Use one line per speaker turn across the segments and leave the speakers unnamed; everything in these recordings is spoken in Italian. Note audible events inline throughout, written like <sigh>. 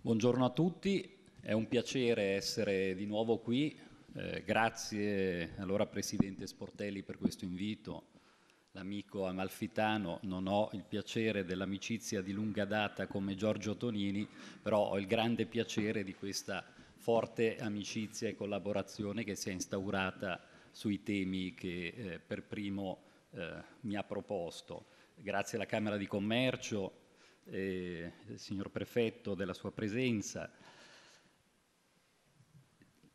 Buongiorno a tutti, è un piacere essere di nuovo qui. Eh, grazie allora Presidente Sportelli per questo invito, l'amico amalfitano, non ho il piacere dell'amicizia di lunga data come Giorgio Tonini, però ho il grande piacere di questa forte amicizia e collaborazione che si è instaurata sui temi che eh, per primo eh, mi ha proposto. Grazie alla Camera di Commercio, eh, signor Prefetto della sua presenza.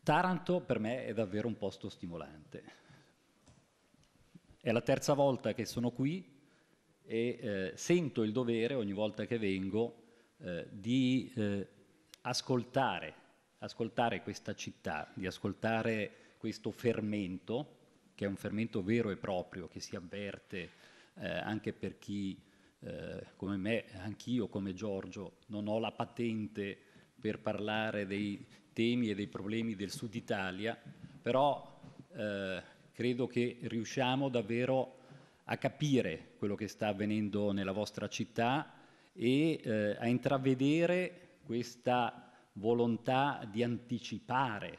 Taranto per me è davvero un posto stimolante. È la terza volta che sono qui e eh, sento il dovere ogni volta che vengo eh, di eh, ascoltare, ascoltare questa città, di ascoltare questo fermento, che è un fermento vero e proprio, che si avverte eh, anche per chi eh, come me, anch'io come Giorgio, non ho la patente per parlare dei temi e dei problemi del Sud Italia, però eh, credo che riusciamo davvero a capire quello che sta avvenendo nella vostra città e eh, a intravedere questa volontà di anticipare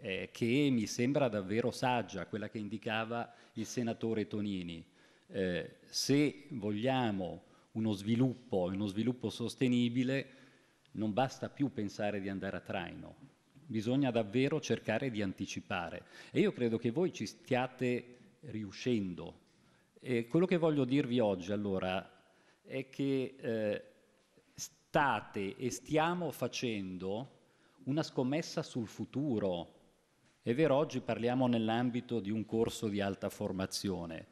eh, che mi sembra davvero saggia, quella che indicava il senatore Tonini eh, se vogliamo uno sviluppo, uno sviluppo sostenibile, non basta più pensare di andare a traino, bisogna davvero cercare di anticipare. E io credo che voi ci stiate riuscendo. E quello che voglio dirvi oggi allora è che eh, state e stiamo facendo una scommessa sul futuro. È vero, oggi parliamo nell'ambito di un corso di alta formazione,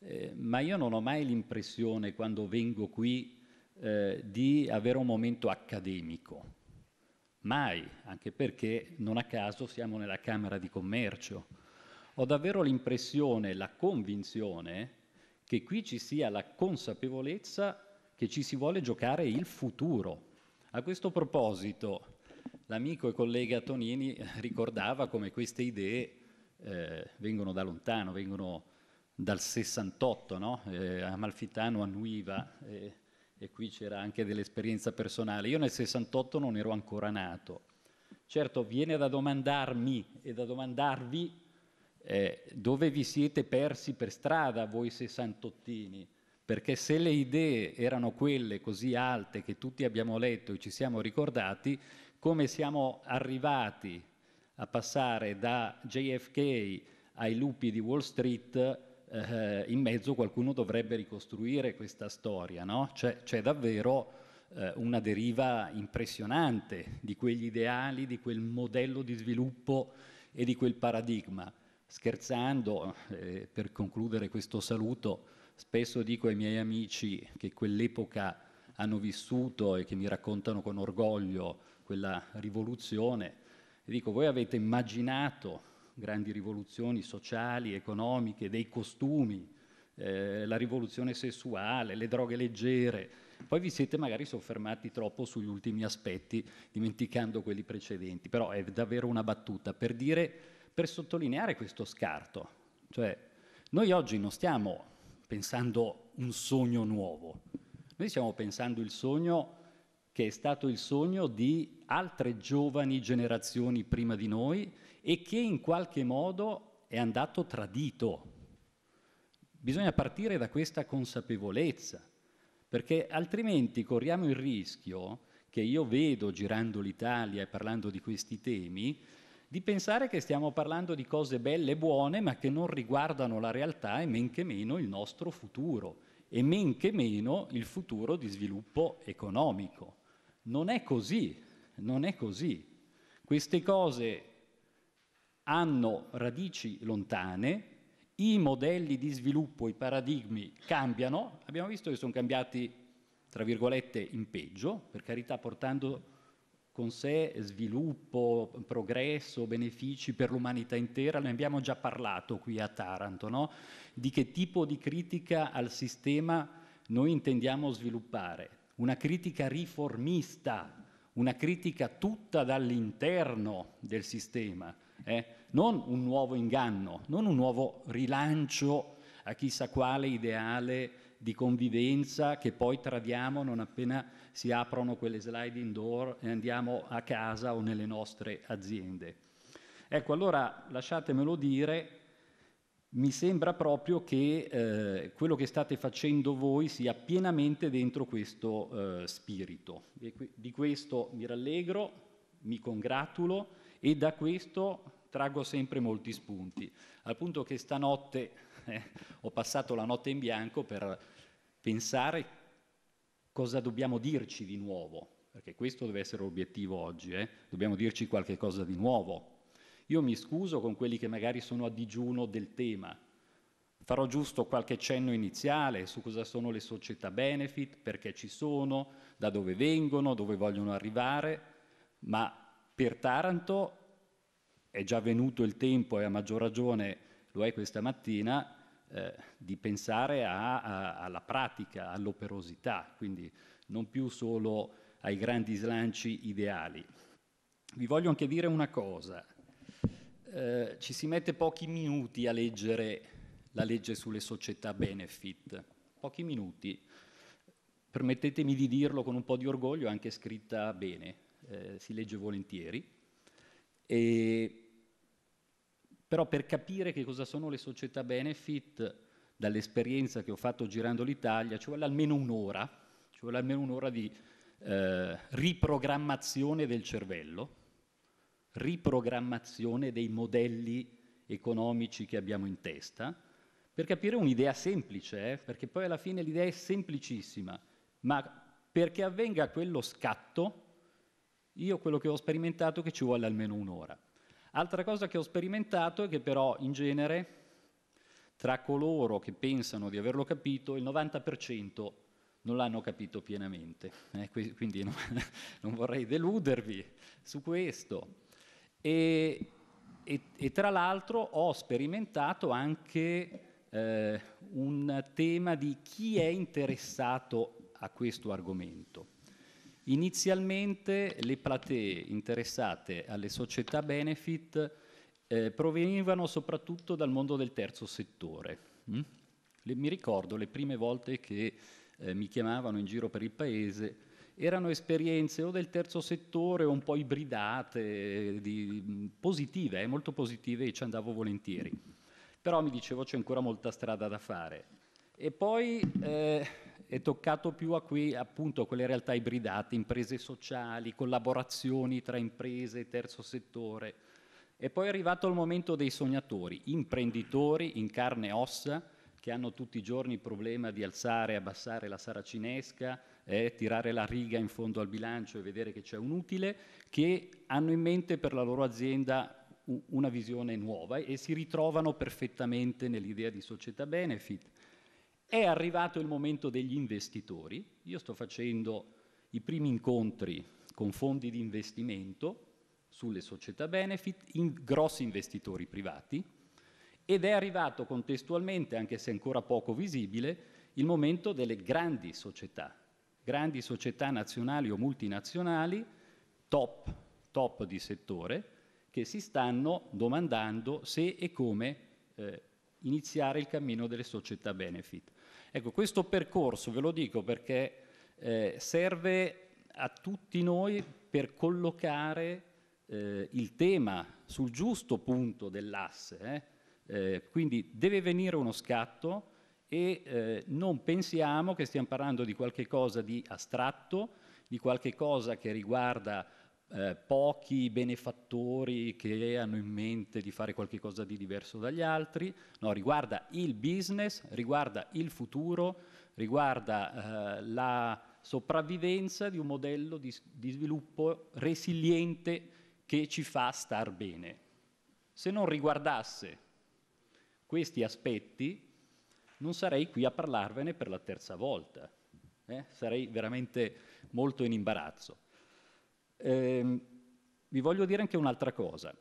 eh, ma io non ho mai l'impressione quando vengo qui eh, di avere un momento accademico. Mai, anche perché non a caso siamo nella Camera di Commercio. Ho davvero l'impressione, la convinzione che qui ci sia la consapevolezza che ci si vuole giocare il futuro. A questo proposito, l'amico e collega Tonini ricordava come queste idee eh, vengono da lontano, vengono dal 68, no? eh, Amalfitano annuiva eh, e qui c'era anche dell'esperienza personale. Io nel 68 non ero ancora nato. Certo, viene da domandarmi e da domandarvi eh, dove vi siete persi per strada voi sessantottini, perché se le idee erano quelle così alte che tutti abbiamo letto e ci siamo ricordati, come siamo arrivati a passare da JFK ai lupi di Wall Street eh, in mezzo qualcuno dovrebbe ricostruire questa storia, no? c'è, cioè, c'è davvero eh, una deriva impressionante di quegli ideali, di quel modello di sviluppo e di quel paradigma. Scherzando, eh, per concludere questo saluto, spesso dico ai miei amici che quell'epoca hanno vissuto e che mi raccontano con orgoglio quella rivoluzione, e dico voi avete immaginato grandi rivoluzioni sociali, economiche, dei costumi, eh, la rivoluzione sessuale, le droghe leggere. Poi vi siete magari soffermati troppo sugli ultimi aspetti, dimenticando quelli precedenti, però è davvero una battuta per dire, per sottolineare questo scarto. Cioè, noi oggi non stiamo pensando un sogno nuovo, noi stiamo pensando il sogno che è stato il sogno di altre giovani generazioni prima di noi e che in qualche modo è andato tradito. Bisogna partire da questa consapevolezza, perché altrimenti corriamo il rischio, che io vedo girando l'Italia e parlando di questi temi, di pensare che stiamo parlando di cose belle e buone, ma che non riguardano la realtà e men che meno il nostro futuro, e men che meno il futuro di sviluppo economico. Non è così, non è così. Queste cose hanno radici lontane, i modelli di sviluppo, i paradigmi cambiano, abbiamo visto che sono cambiati, tra virgolette, in peggio, per carità portando con sé sviluppo, progresso, benefici per l'umanità intera, ne abbiamo già parlato qui a Taranto, no? di che tipo di critica al sistema noi intendiamo sviluppare una critica riformista, una critica tutta dall'interno del sistema, eh? non un nuovo inganno, non un nuovo rilancio a chissà quale ideale di convivenza che poi tradiamo non appena si aprono quelle sliding door e andiamo a casa o nelle nostre aziende. Ecco, allora lasciatemelo dire, mi sembra proprio che eh, quello che state facendo voi sia pienamente dentro questo eh, spirito. Que di questo mi rallegro, mi congratulo e da questo traggo sempre molti spunti, al punto che stanotte <laughs> eh, ho passato la notte in bianco per pensare cosa dobbiamo dirci di nuovo, perché questo deve essere l'obiettivo oggi, eh. dobbiamo dirci qualche cosa di nuovo, io mi scuso con quelli che magari sono a digiuno del tema. Farò giusto qualche cenno iniziale su cosa sono le società benefit, perché ci sono, da dove vengono, dove vogliono arrivare, ma per Taranto è già venuto il tempo e a maggior ragione lo è questa mattina eh, di pensare a, a, alla pratica, all'operosità, quindi non più solo ai grandi slanci ideali. Vi voglio anche dire una cosa, eh, ci si mette pochi minuti a leggere la legge sulle società benefit, pochi minuti, permettetemi di dirlo con un po' di orgoglio, è anche scritta bene, eh, si legge volentieri. E, però per capire che cosa sono le società benefit, dall'esperienza che ho fatto girando l'Italia, ci vuole almeno un'ora, ci vuole almeno un'ora di eh, riprogrammazione del cervello riprogrammazione dei modelli economici che abbiamo in testa, per capire un'idea semplice, eh? perché poi alla fine l'idea è semplicissima, ma perché avvenga quello scatto, io quello che ho sperimentato è che ci vuole almeno un'ora. Altra cosa che ho sperimentato è che però in genere tra coloro che pensano di averlo capito il 90% non l'hanno capito pienamente, eh? quindi non, <laughs> non vorrei deludervi su questo. E, e, e tra l'altro ho sperimentato anche eh, un tema di chi è interessato a questo argomento. Inizialmente le platee interessate alle società benefit eh, provenivano soprattutto dal mondo del terzo settore. Mm? Le, mi ricordo le prime volte che eh, mi chiamavano in giro per il paese erano esperienze o del terzo settore o un po' ibridate, di, positive, eh, molto positive e ci andavo volentieri. Però mi dicevo c'è ancora molta strada da fare. E poi eh, è toccato più a, qui, appunto, a quelle realtà ibridate, imprese sociali, collaborazioni tra imprese, terzo settore. E poi è arrivato il momento dei sognatori, imprenditori in carne e ossa, che hanno tutti i giorni il problema di alzare e abbassare la saracinesca, eh, tirare la riga in fondo al bilancio e vedere che c'è un utile, che hanno in mente per la loro azienda una visione nuova e si ritrovano perfettamente nell'idea di società benefit. È arrivato il momento degli investitori, io sto facendo i primi incontri con fondi di investimento sulle società benefit, in grossi investitori privati, ed è arrivato contestualmente, anche se ancora poco visibile, il momento delle grandi società grandi società nazionali o multinazionali, top, top di settore, che si stanno domandando se e come eh, iniziare il cammino delle società benefit. Ecco, questo percorso ve lo dico perché eh, serve a tutti noi per collocare eh, il tema sul giusto punto dell'asse. Eh? eh quindi deve venire uno scatto, e eh, non pensiamo che stiamo parlando di qualche cosa di astratto, di qualche cosa che riguarda eh, pochi benefattori che hanno in mente di fare qualcosa di diverso dagli altri, no, riguarda il business, riguarda il futuro, riguarda eh, la sopravvivenza di un modello di, di sviluppo resiliente che ci fa star bene. Se non riguardasse questi aspetti, non sarei qui a parlarvene per la terza volta. Eh? Sarei veramente molto in imbarazzo. Eh, vi voglio dire anche un'altra cosa.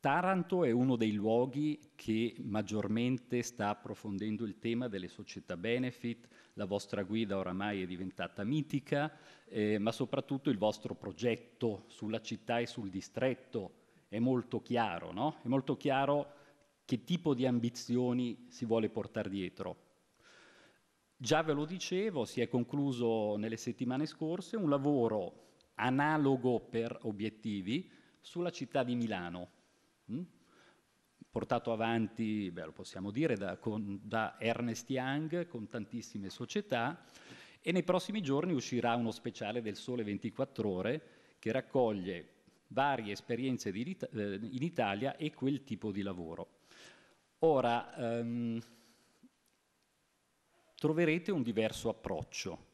Taranto è uno dei luoghi che maggiormente sta approfondendo il tema delle società benefit, la vostra guida oramai è diventata mitica, eh, ma soprattutto il vostro progetto sulla città e sul distretto è molto chiaro, no? È molto chiaro che tipo di ambizioni si vuole portare dietro. Già ve lo dicevo, si è concluso nelle settimane scorse un lavoro analogo per obiettivi sulla città di Milano, mm? portato avanti, beh, lo possiamo dire, da, con, da Ernest Young con tantissime società e nei prossimi giorni uscirà uno speciale del Sole 24 ore che raccoglie varie esperienze di, eh, in Italia e quel tipo di lavoro. Ora, ehm, troverete un diverso approccio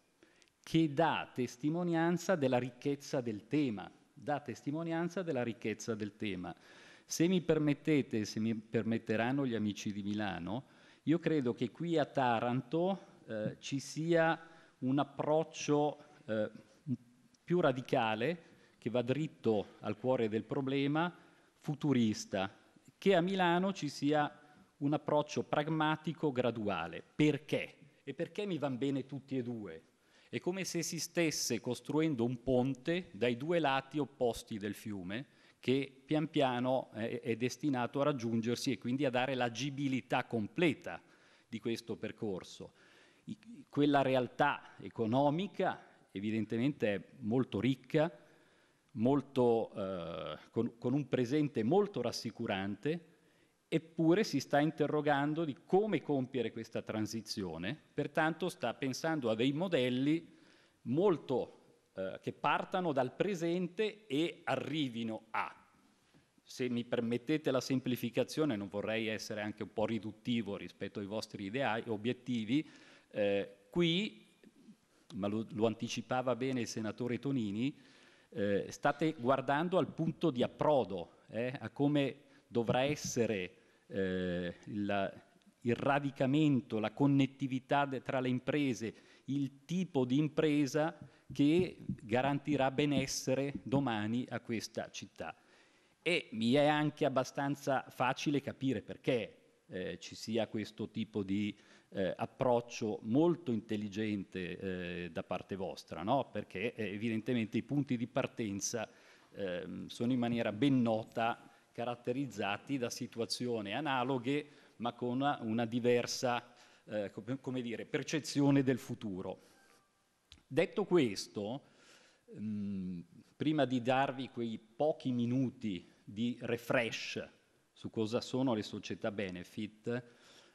che dà testimonianza della ricchezza del tema, dà testimonianza della ricchezza del tema. Se mi permettete, se mi permetteranno gli amici di Milano, io credo che qui a Taranto eh, ci sia un approccio eh, più radicale che va dritto al cuore del problema, futurista, che a Milano ci sia un approccio pragmatico graduale. Perché? E perché mi vanno bene tutti e due? È come se si stesse costruendo un ponte dai due lati opposti del fiume che pian piano è destinato a raggiungersi e quindi a dare l'agibilità completa di questo percorso. quella realtà economica evidentemente è molto ricca, molto, eh, con, con un presente molto rassicurante, eppure si sta interrogando di come compiere questa transizione, pertanto sta pensando a dei modelli molto eh, che partano dal presente e arrivino a. Se mi permettete la semplificazione, non vorrei essere anche un po' riduttivo rispetto ai vostri ideali, e obiettivi, eh, qui, ma lo, lo, anticipava bene il senatore Tonini, eh, state guardando al punto di approdo, eh, a come dovrà essere eh, la, il radicamento, la connettività de, tra le imprese, il tipo di impresa che garantirà benessere domani a questa città. E mi è anche abbastanza facile capire perché eh, ci sia questo tipo di eh, approccio molto intelligente eh, da parte vostra, no? perché eh, evidentemente i punti di partenza ehm, sono in maniera ben nota caratterizzati da situazioni analoghe ma con una, una diversa eh, come dire, percezione del futuro. Detto questo, mh, prima di darvi quei pochi minuti di refresh su cosa sono le società benefit,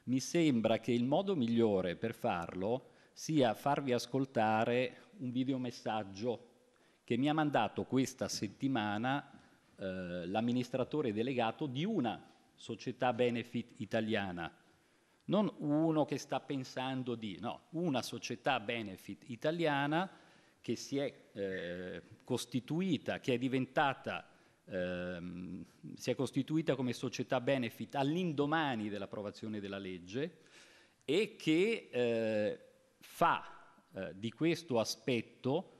mi sembra che il modo migliore per farlo sia farvi ascoltare un videomessaggio che mi ha mandato questa settimana eh, l'amministratore delegato di una società benefit italiana, non uno che sta pensando di, no, una società benefit italiana che si è eh, costituita, che è diventata, ehm, si è costituita come società benefit all'indomani dell'approvazione della legge e che eh, fa eh, di questo aspetto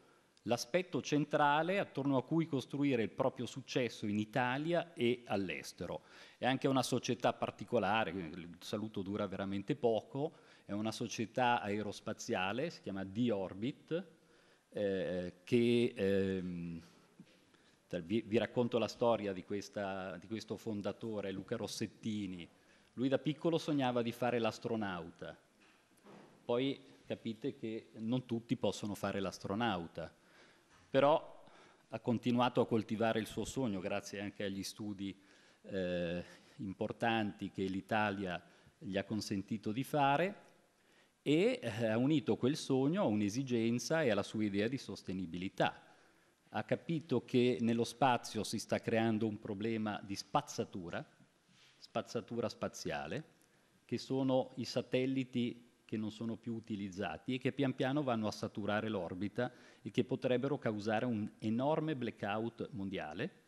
l'aspetto centrale attorno a cui costruire il proprio successo in Italia e all'estero. È anche una società particolare, il saluto dura veramente poco, è una società aerospaziale, si chiama D-Orbit, eh, che... Ehm, vi, vi, racconto la storia di, questa, di questo fondatore, Luca Rossettini. Lui da piccolo sognava di fare l'astronauta, poi capite che non tutti possono fare l'astronauta però ha continuato a coltivare il suo sogno grazie anche agli studi eh, importanti che l'Italia gli ha consentito di fare e eh, ha unito quel sogno a un'esigenza e alla sua idea di sostenibilità. Ha capito che nello spazio si sta creando un problema di spazzatura, spazzatura spaziale, che sono i satelliti che non sono più utilizzati e che pian piano vanno a saturare l'orbita e che potrebbero causare un enorme blackout mondiale.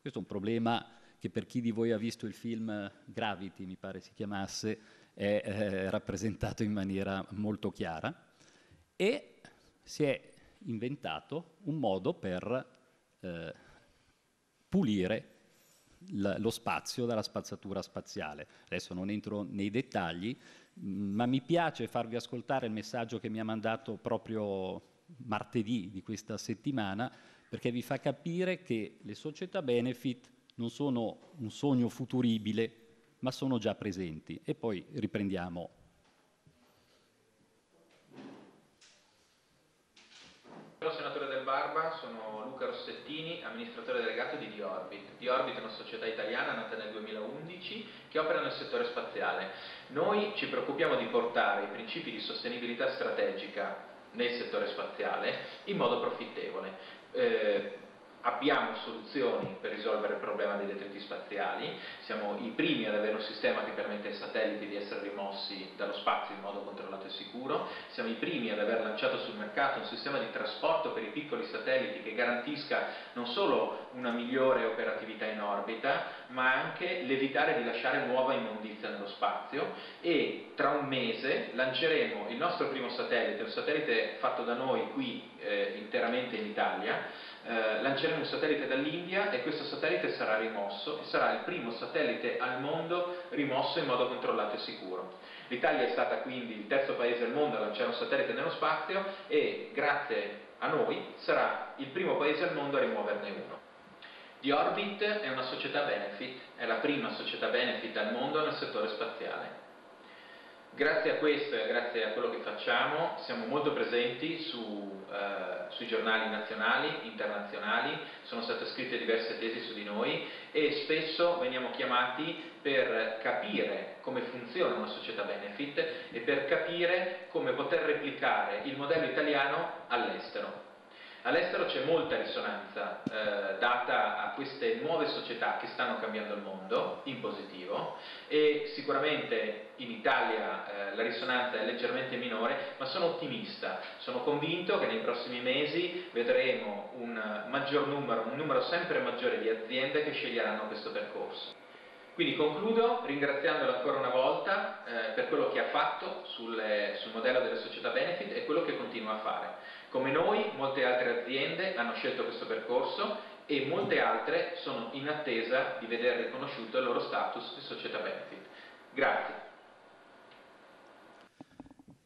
Questo è un problema che per chi di voi ha visto il film Gravity, mi pare si chiamasse, è eh, rappresentato in maniera molto chiara e si è inventato un modo per eh, pulire lo spazio dalla spazzatura spaziale. Adesso non entro nei dettagli, ma mi piace farvi ascoltare il messaggio che mi ha mandato proprio martedì di questa settimana, perché vi fa capire che le società benefit non sono un sogno futuribile, ma sono già presenti. E poi riprendiamo.
Però Barba, sono Luca Rossettini, amministratore delegato di Diorbit. Diorbit è una società italiana nata nel 2011 che opera nel settore spaziale. Noi ci preoccupiamo di portare i principi di sostenibilità strategica nel settore spaziale in modo profittevole. Eh, abbiamo soluzioni per risolvere il problema dei detriti spaziali, siamo i primi ad avere un sistema che permette ai satelliti di essere rimossi dallo spazio in modo controllato e sicuro, siamo i primi ad aver lanciato sul mercato un sistema di trasporto per i piccoli satelliti che garantisca non solo una migliore operatività in orbita, ma anche l'evitare di lasciare nuova immondizia nello spazio e tra un mese lanceremo il nostro primo satellite, un satellite fatto da noi qui eh, interamente in Italia, eh, lanceremo un satellite dall'India e questo satellite sarà rimosso e sarà il primo satellite al mondo rimosso in modo controllato e sicuro. L'Italia è stata quindi il terzo paese al mondo a lanciare un satellite nello spazio e grazie a noi sarà il primo paese al mondo a rimuoverne uno. The Orbit è una società benefit, è la prima società benefit al mondo nel settore spaziale. Grazie a questo e grazie a quello che facciamo siamo molto presenti su eh, sui giornali nazionali, internazionali, sono state scritte diverse tesi su di noi e spesso veniamo chiamati per capire come funziona una società benefit e per capire come poter replicare il modello italiano all'estero. All'estero c'è molta risonanza eh, data a queste nuove società che stanno cambiando il mondo in positivo e sicuramente in Italia eh, la risonanza è leggermente minore, ma sono ottimista, sono convinto che nei prossimi mesi vedremo un maggior numero, un numero sempre maggiore di aziende che sceglieranno questo percorso. Quindi concludo ringraziandola ancora una volta quello che ha fatto sul, eh, sul modello delle società benefit e quello che continua a fare. Come noi, molte altre aziende hanno scelto questo percorso e molte altre sono in attesa di vedere riconosciuto il loro status di società benefit. Grazie.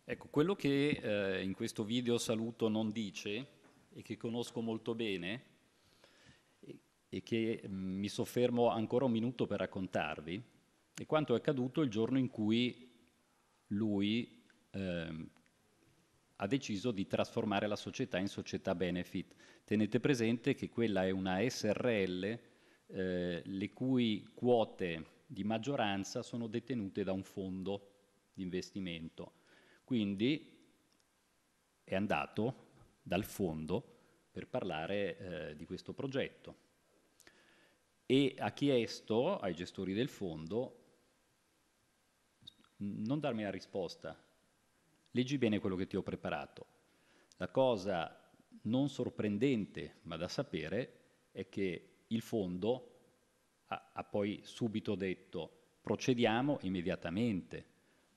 Ecco, quello che eh, in questo video Saluto non dice e che conosco molto bene e, che mm, mi soffermo ancora un minuto per raccontarvi è quanto è accaduto il giorno in cui lui eh, ha deciso di trasformare la società in società benefit. Tenete presente che quella è una SRL eh, le cui quote di maggioranza sono detenute da un fondo di investimento. Quindi è andato dal fondo per parlare eh, di questo progetto e ha chiesto ai gestori del fondo non darmi la risposta. Leggi bene quello che ti ho preparato. La cosa non sorprendente, ma da sapere, è che il fondo ha, ha poi subito detto procediamo immediatamente,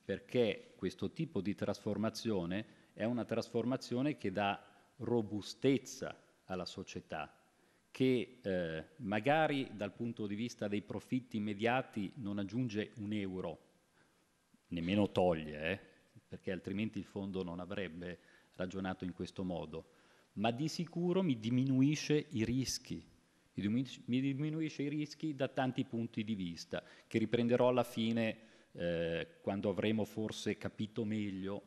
perché questo tipo di trasformazione è una trasformazione che dà robustezza alla società, che eh, magari dal punto di vista dei profitti immediati non aggiunge un euro nemmeno toglie, eh, perché altrimenti il fondo non avrebbe ragionato in questo modo, ma di sicuro mi diminuisce i rischi, mi diminuisce i rischi da tanti punti di vista, che riprenderò alla fine eh, quando avremo forse capito meglio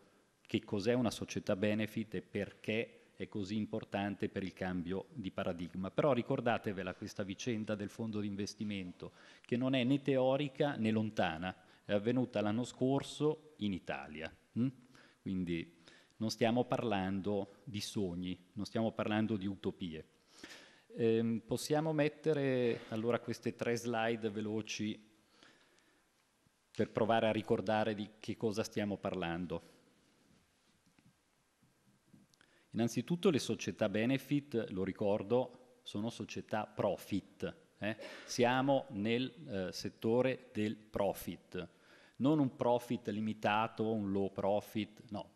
che cos'è una società benefit e perché è così importante per il cambio di paradigma. Però ricordatevela questa vicenda del fondo di investimento, che non è né teorica né lontana, è avvenuta l'anno scorso in Italia. Hm? Quindi non stiamo parlando di sogni, non stiamo parlando di utopie. Ehm, possiamo mettere allora queste tre slide veloci per provare a ricordare di che cosa stiamo parlando. Innanzitutto le società benefit, lo ricordo, sono società profit. Eh? Siamo nel eh, settore del profit non un profit limitato, un low profit, no.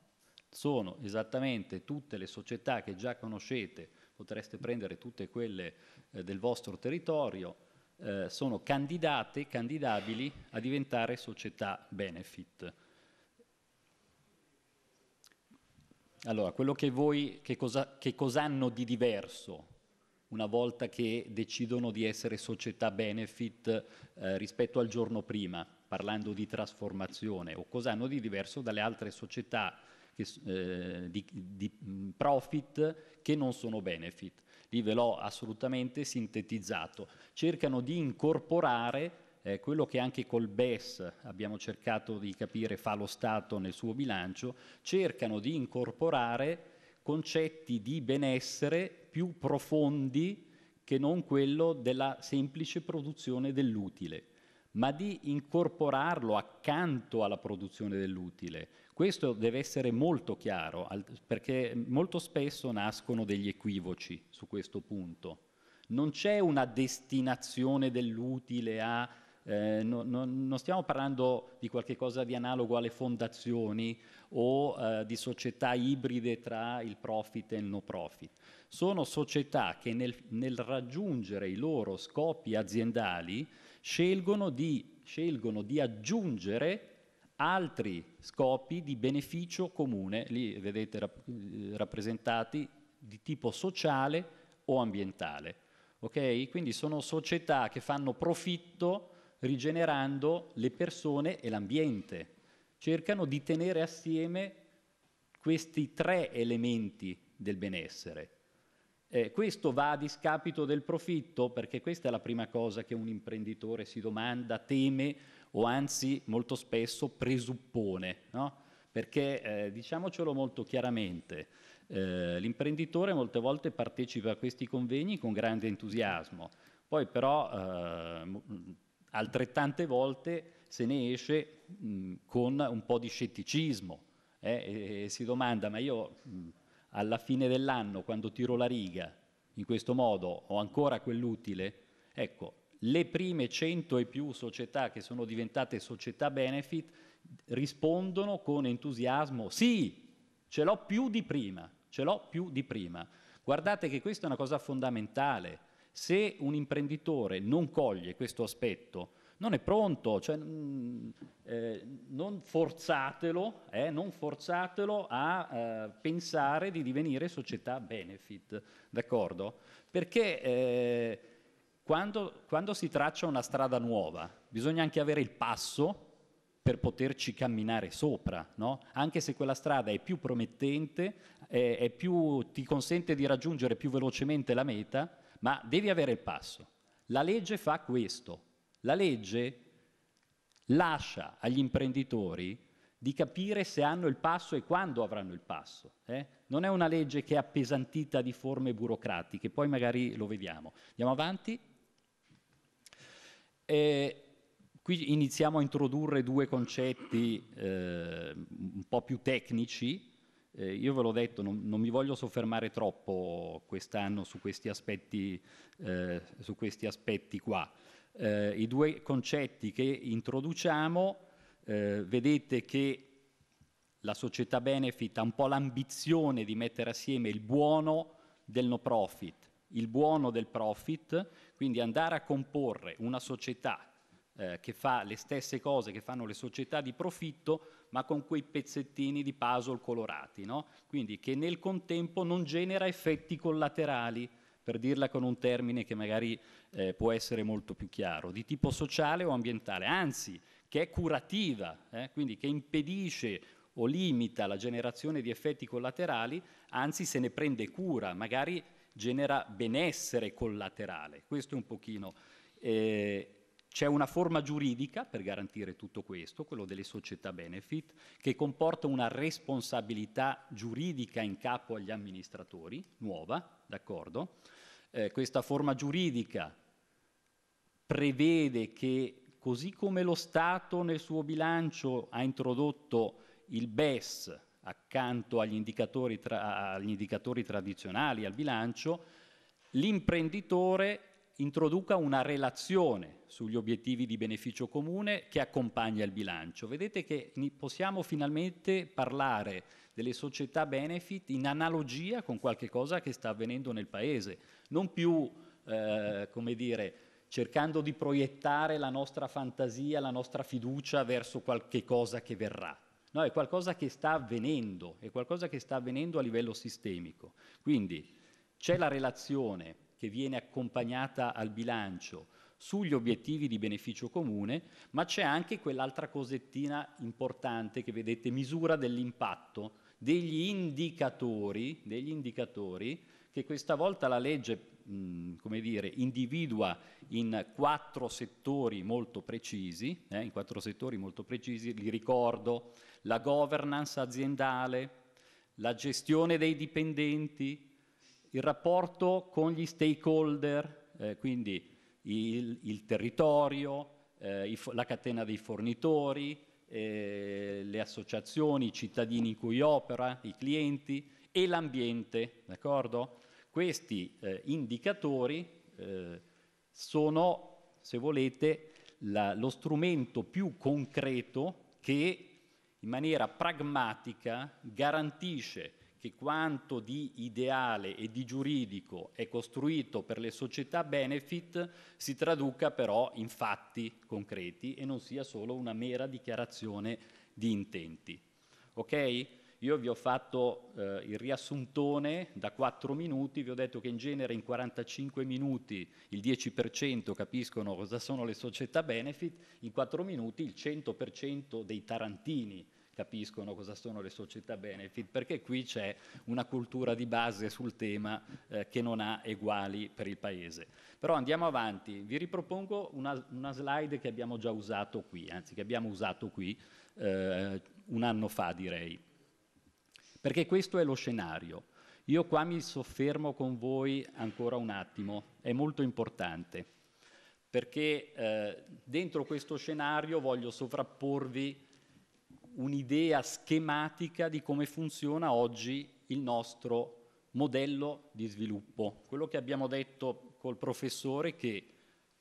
Sono esattamente tutte le società che già conoscete, potreste prendere tutte quelle eh, del vostro territorio, eh, sono candidate, candidabili a diventare società benefit. Allora, quello che voi, che cosa, che cosa hanno di diverso una volta che decidono di essere società benefit eh, rispetto al giorno prima? parlando di trasformazione o cosa hanno di diverso dalle altre società che, eh, di, di, profit che non sono benefit. Lì ve l'ho assolutamente sintetizzato. Cercano di incorporare eh, quello che anche col BES abbiamo cercato di capire fa lo Stato nel suo bilancio, cercano di incorporare concetti di benessere più profondi che non quello della semplice produzione dell'utile ma di incorporarlo accanto alla produzione dell'utile. Questo deve essere molto chiaro, perché molto spesso nascono degli equivoci su questo punto. Non c'è una destinazione dell'utile a... Eh, no, no, non stiamo parlando di qualcosa di analogo alle fondazioni o eh, di società ibride tra il profit e il no profit. Sono società che nel, nel raggiungere i loro scopi aziendali scelgono di, scelgono di aggiungere altri scopi di beneficio comune, lì vedete rap rappresentati di tipo sociale o ambientale. Okay? Quindi sono società che fanno profitto rigenerando le persone e l'ambiente. Cercano di tenere assieme questi tre elementi del benessere. Eh, questo va a discapito del profitto perché questa è la prima cosa che un imprenditore si domanda, teme o anzi molto spesso presuppone. No? Perché eh, diciamocelo molto chiaramente, eh, l'imprenditore molte volte partecipa a questi convegni con grande entusiasmo, poi però eh, altrettante volte se ne esce mh, con un po' di scetticismo eh, e, e, si domanda ma io... Mh, alla fine dell'anno, quando tiro la riga, in questo modo ho ancora quell'utile, ecco, le prime 100 e più società che sono diventate società benefit rispondono con entusiasmo, sì, ce l'ho più di prima, ce l'ho più di prima. Guardate che questa è una cosa fondamentale. Se un imprenditore non coglie questo aspetto, non è pronto, cioè, mh, mm, eh, non forzatelo, eh, non forzatelo a eh, pensare di divenire società benefit, d'accordo? Perché eh, quando, quando si traccia una strada nuova bisogna anche avere il passo per poterci camminare sopra, no? anche se quella strada è più promettente, è, è più, ti consente di raggiungere più velocemente la meta, ma devi avere il passo. La legge fa questo, la legge lascia agli imprenditori di capire se hanno il passo e quando avranno il passo. Eh? Non è una legge che è appesantita di forme burocratiche, poi magari lo vediamo. Andiamo avanti. E eh, qui iniziamo a introdurre due concetti eh, un po' più tecnici. Eh, io ve l'ho detto, non, non, mi voglio soffermare troppo quest'anno su questi aspetti, eh, su questi aspetti qua eh, i due concetti che introduciamo, eh, vedete che la società benefit ha un po' l'ambizione di mettere assieme il buono del no profit, il buono del profit, quindi andare a comporre una società eh, che fa le stesse cose che fanno le società di profitto, ma con quei pezzettini di puzzle colorati, no? quindi che nel contempo non genera effetti collaterali, per dirla con un termine che magari eh, può essere molto più chiaro, di tipo sociale o ambientale, anzi che è curativa, eh, quindi che impedisce o limita la generazione di effetti collaterali, anzi se ne prende cura, magari genera benessere collaterale. Questo è un pochino... Eh, c'è una forma giuridica per garantire tutto questo, quello delle società benefit, che comporta una responsabilità giuridica in capo agli amministratori, nuova, d'accordo? eh, questa forma giuridica prevede che così come lo Stato nel suo bilancio ha introdotto il BES accanto agli indicatori, tra, agli indicatori tradizionali al bilancio, l'imprenditore introduca una relazione sugli obiettivi di beneficio comune che accompagna il bilancio. Vedete che possiamo finalmente parlare delle società benefit in analogia con qualche cosa che sta avvenendo nel Paese, non più, eh, come dire, cercando di proiettare la nostra fantasia, la nostra fiducia verso qualche cosa che verrà. No, è qualcosa che sta avvenendo, è qualcosa che sta avvenendo a livello sistemico. Quindi c'è la relazione che viene accompagnata al bilancio sugli obiettivi di beneficio comune, ma c'è anche quell'altra cosettina importante che vedete, misura dell'impatto, degli indicatori, degli indicatori che questa volta la legge come dire, individua in quattro settori molto precisi, eh, in quattro settori molto precisi, li ricordo, la governance aziendale, la gestione dei dipendenti, il rapporto con gli stakeholder, eh, quindi il, il territorio, eh, i, la catena dei fornitori, eh, le associazioni, i cittadini in cui opera, i clienti e l'ambiente, Questi eh, indicatori eh, sono, se volete, la, lo strumento più concreto che in maniera pragmatica garantisce che quanto di ideale e di giuridico è costruito per le società benefit si traduca però in fatti concreti e non sia solo una mera dichiarazione di intenti. Ok? Io vi ho fatto eh, il riassuntone da 4 minuti, vi ho detto che in genere in 45 minuti il 10% capiscono cosa sono le società benefit, in 4 minuti il 100% dei tarantini capiscono cosa sono le società benefit, perché qui c'è una cultura di base sul tema eh, che non ha eguali per il Paese. Però andiamo avanti, vi ripropongo una, una slide che abbiamo già usato qui, anzi che abbiamo usato qui eh, un anno fa direi, perché questo è lo scenario. Io qua mi soffermo con voi ancora un attimo, è molto importante, perché eh, dentro questo scenario voglio sovrapporvi un'idea schematica di come funziona oggi il nostro modello di sviluppo. Quello che abbiamo detto col professore che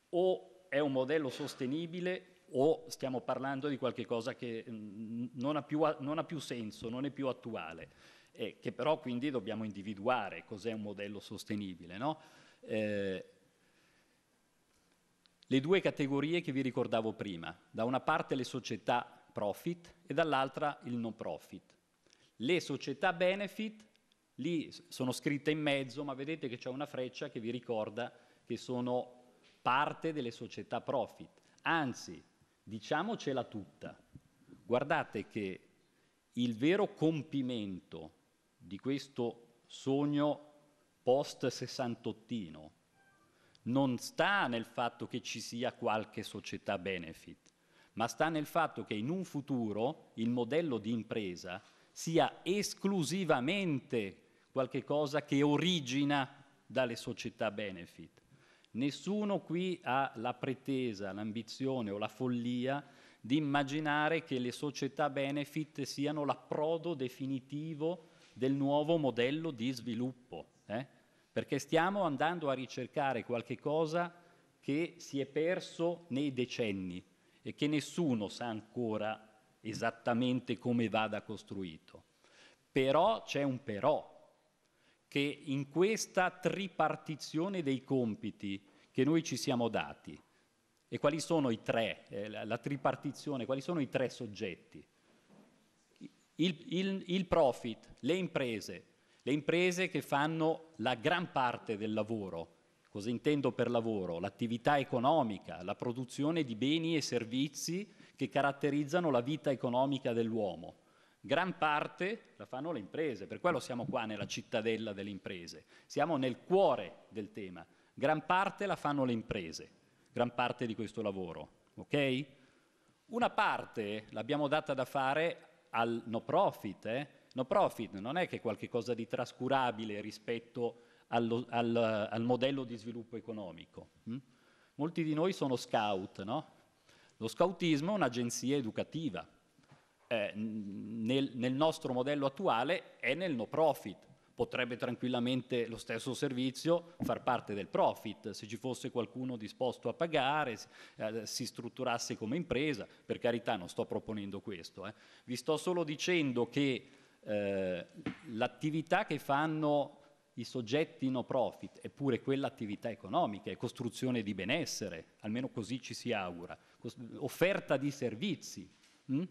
o è un modello sostenibile o stiamo parlando di qualcosa che mm, non ha, più, non ha più, senso, non è più attuale, e che però quindi dobbiamo individuare cos'è un modello sostenibile. No? Eh, le due categorie che vi ricordavo prima, da una parte le società profit e dall'altra il no profit. Le società benefit lì sono scritte in mezzo, ma vedete che c'è una freccia che vi ricorda che sono parte delle società profit. Anzi, diciamocela tutta. Guardate che il vero compimento di questo sogno post 68 non sta nel fatto che ci sia qualche società benefit ma sta nel fatto che in un futuro il modello di impresa sia esclusivamente qualcosa che origina dalle società benefit. Nessuno qui ha la pretesa, l'ambizione o la follia di immaginare che le società benefit siano l'approdo definitivo del nuovo modello di sviluppo, eh? perché stiamo andando a ricercare qualche cosa che si è perso nei decenni e che nessuno sa ancora esattamente come vada costruito. Però c'è un però, che in questa tripartizione dei compiti che noi ci siamo dati, e quali sono i tre, eh, la tripartizione, quali sono i tre soggetti? Il, il, il profit, le imprese, le imprese che fanno la gran parte del lavoro Cosa intendo per lavoro? L'attività economica, la produzione di beni e servizi che caratterizzano la vita economica dell'uomo. Gran parte la fanno le imprese, per quello siamo qua nella cittadella delle imprese, siamo nel cuore del tema. Gran parte la fanno le imprese, gran parte di questo lavoro. Okay? Una parte l'abbiamo data da fare al no profit. Eh? No profit non è che è qualcosa di trascurabile rispetto a allo, al, al, modello di sviluppo economico. Mm? Molti di noi sono scout, no? Lo scoutismo è un'agenzia educativa. Eh, nel, nel, nostro modello attuale è nel no profit. Potrebbe tranquillamente lo stesso servizio far parte del profit, se ci fosse qualcuno disposto a pagare, eh, si strutturasse come impresa. Per carità non sto proponendo questo, eh. vi sto solo dicendo che eh, l'attività che fanno i soggetti no profit, eppure quell'attività economica è costruzione di benessere, almeno così ci si augura, offerta di servizi. Mm?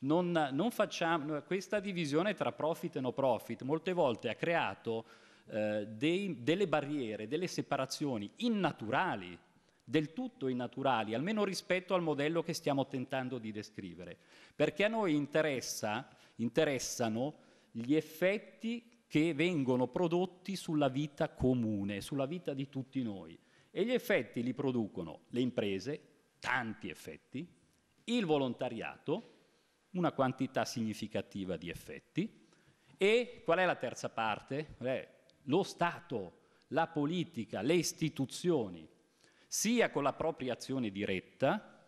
Non, non facciamo, questa divisione tra profit e no profit molte volte ha creato eh, dei, delle barriere, delle separazioni innaturali, del tutto innaturali, almeno rispetto al modello che stiamo tentando di descrivere, perché a noi interessa, interessano gli effetti che vengono prodotti sulla vita comune, sulla vita di tutti noi. E gli effetti li producono le imprese, tanti effetti, il volontariato, una quantità significativa di effetti, e qual è la terza parte? Beh, lo Stato, la politica, le istituzioni, sia con la propria azione diretta,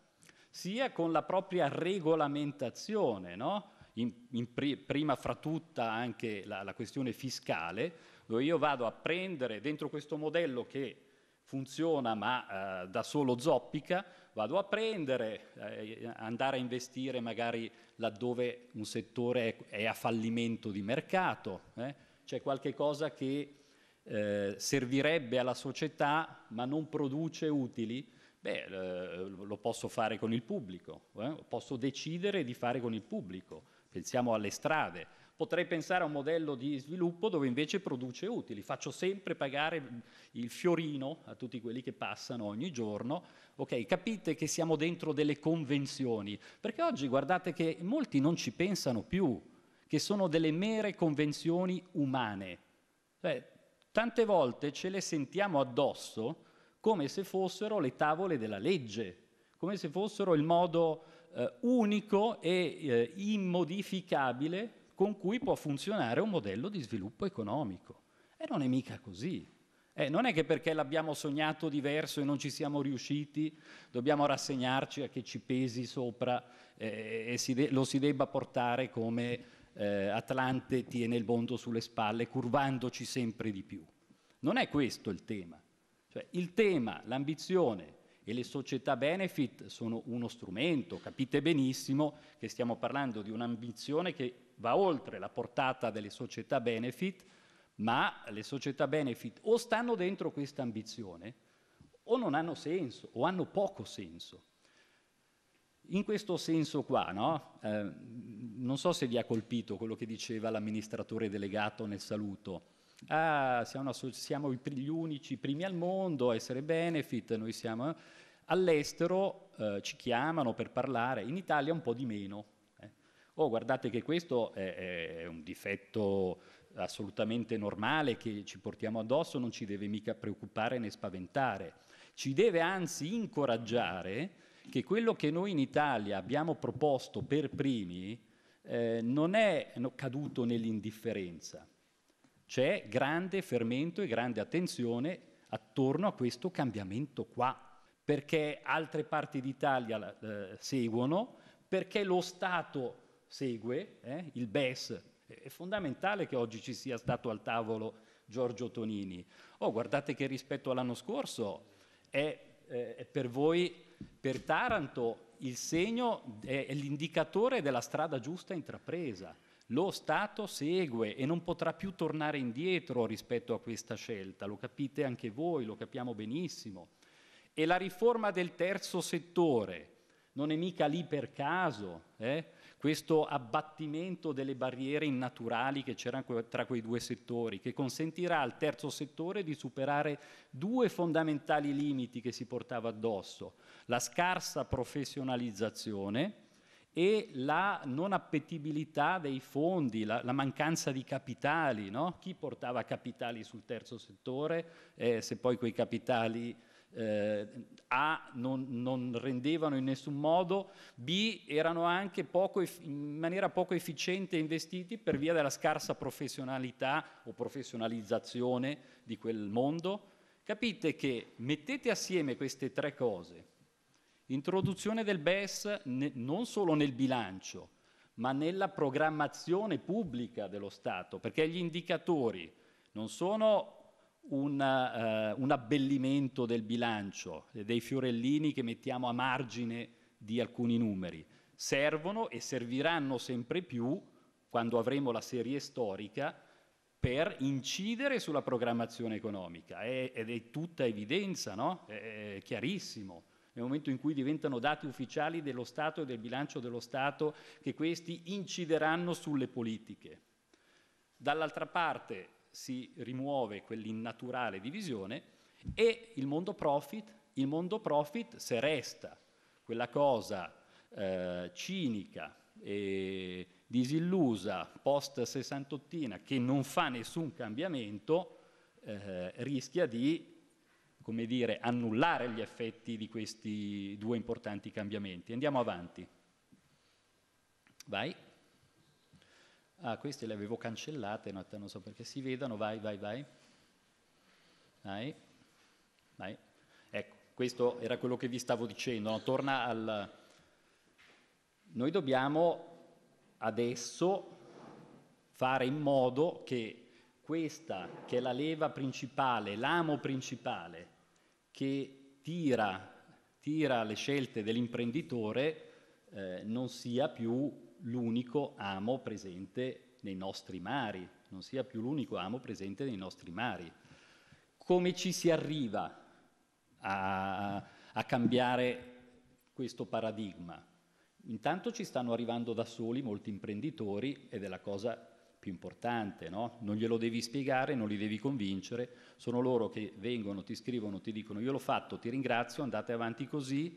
sia con la propria regolamentazione, no? in, in pri, prima fra tutta anche la, la questione fiscale, dove io vado a prendere dentro questo modello che funziona ma eh, da solo zoppica, vado a prendere, eh, andare a investire magari laddove un settore è, è a fallimento di mercato, eh? c'è qualche cosa che eh, servirebbe alla società ma non produce utili, beh lo posso fare con il pubblico, eh. posso decidere di fare con il pubblico pensiamo alle strade, potrei pensare a un modello di sviluppo dove invece produce utili, faccio sempre pagare il fiorino a tutti quelli che passano ogni giorno, ok, capite che siamo dentro delle convenzioni, perché oggi guardate che molti non ci pensano più, che sono delle mere convenzioni umane, cioè, tante volte ce le sentiamo addosso come se fossero le tavole della legge, come se fossero il modo eh, unico e eh, immodificabile con cui può funzionare un modello di sviluppo economico. E non è mica così. Eh, non è che perché l'abbiamo sognato diverso e non ci siamo riusciti, dobbiamo rassegnarci a che ci pesi sopra eh, e si lo si debba portare come eh, Atlante tiene il mondo sulle spalle, curvandoci sempre di più. Non è questo il tema. Cioè, il tema, l'ambizione e le società benefit sono uno strumento, capite benissimo che stiamo parlando di un'ambizione che va oltre la portata delle società benefit, ma le società benefit o stanno dentro questa ambizione o non hanno senso o hanno poco senso. In questo senso qua, no? eh, non so se vi ha colpito quello che diceva l'amministratore delegato nel saluto, ah, siamo, asso- siamo gli unici, i primi al mondo a essere benefit, noi siamo... Eh. All'estero eh, ci chiamano per parlare, in Italia un po' di meno. Eh. Oh, guardate che questo è, è un difetto assolutamente normale che ci portiamo addosso, non ci deve mica preoccupare né spaventare. Ci deve anzi incoraggiare che quello che noi in Italia abbiamo proposto per primi eh, non è caduto nell'indifferenza, c'è grande fermento e grande attenzione attorno a questo cambiamento qua, perché altre parti d'Italia eh, seguono, perché lo Stato segue, eh, il BES. È fondamentale che oggi ci sia stato al tavolo Giorgio Tonini. Oh, guardate che rispetto all'anno scorso è, eh, è per voi, per Taranto, il segno è l'indicatore della strada giusta intrapresa. Lo Stato segue e non potrà più tornare indietro rispetto a questa scelta, lo capite anche voi, lo capiamo benissimo. E la riforma del terzo settore non è mica lì per caso, eh? questo abbattimento delle barriere innaturali che c'erano tra quei due settori, che consentirà al terzo settore di superare due fondamentali limiti che si portava addosso, la scarsa professionalizzazione, e la non appetibilità dei fondi, la, la mancanza di capitali, no? chi portava capitali sul terzo settore eh, se poi quei capitali eh, A non, non, rendevano in nessun modo, B erano anche poco, in maniera poco efficiente investiti per via della scarsa professionalità o professionalizzazione di quel mondo. Capite che mettete assieme queste tre cose Introduzione del BES non solo nel bilancio, ma nella programmazione pubblica dello Stato, perché gli indicatori non sono una, uh, eh, un abbellimento del bilancio, dei fiorellini che mettiamo a margine di alcuni numeri. Servono e serviranno sempre più, quando avremo la serie storica, per incidere sulla programmazione economica. È, ed è tutta evidenza, no? è, è chiarissimo nel momento in cui diventano dati ufficiali dello Stato e del bilancio dello Stato, che questi incideranno sulle politiche. Dall'altra parte si rimuove quell'innaturale divisione e il mondo profit, il mondo profit se resta quella cosa eh, cinica e disillusa post sessantottina che non fa nessun cambiamento, eh, rischia di come dire, annullare gli effetti di questi due importanti cambiamenti. Andiamo avanti. Vai. Ah, queste le avevo cancellate, no, non so perché si vedano, vai, vai, vai. Vai, vai. Ecco, questo era quello che vi stavo dicendo, no? torna al... Noi dobbiamo adesso fare in modo che questa, che è la leva principale, l'amo principale che tira, tira le scelte dell'imprenditore eh, non sia più l'unico amo presente nei nostri mari, non sia più l'unico amo presente nei nostri mari. Come ci si arriva a, a cambiare questo paradigma? Intanto ci stanno arrivando da soli molti imprenditori ed è la cosa più importante, no? non glielo devi spiegare, non li devi convincere, sono loro che vengono, ti scrivono, ti dicono io l'ho fatto, ti ringrazio, andate avanti così,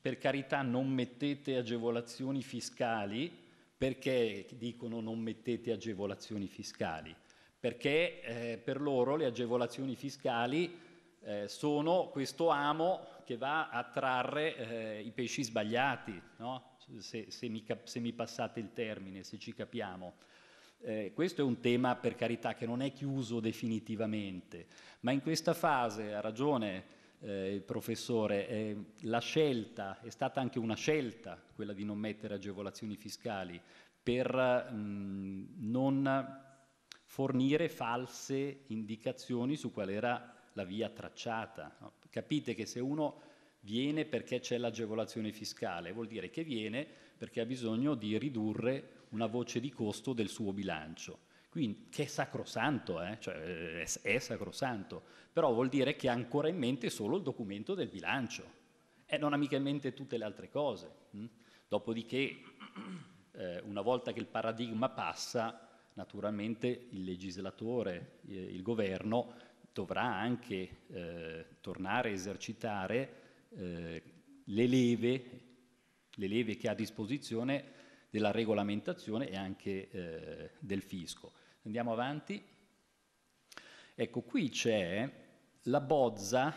per carità non mettete agevolazioni fiscali, perché dicono non mettete agevolazioni fiscali? Perché eh, per loro le agevolazioni fiscali eh, sono questo amo che va a trarre eh, i pesci sbagliati, no? se, se, mi, se mi passate il termine, se ci capiamo. Eh, questo è un tema, per carità, che non è chiuso definitivamente, ma in questa fase, ha ragione eh, il professore, eh, la scelta è stata anche una scelta, quella di non mettere agevolazioni fiscali, per mh, mm, non fornire false indicazioni su qual era la via tracciata. No? Capite che se uno viene perché c'è l'agevolazione fiscale, vuol dire che viene perché ha bisogno di ridurre una voce di costo del suo bilancio. Quindi, che è sacrosanto, eh? cioè, è, è sacrosanto, però vuol dire che ha ancora in mente solo il documento del bilancio e non ha mica in mente tutte le altre cose. Hm? Dopodiché, eh, una volta che il paradigma passa, naturalmente il legislatore, eh, il governo dovrà anche eh, tornare a esercitare eh, le leve, le leve che ha a disposizione della regolamentazione e anche eh, del fisco. Andiamo avanti. Ecco, qui c'è la bozza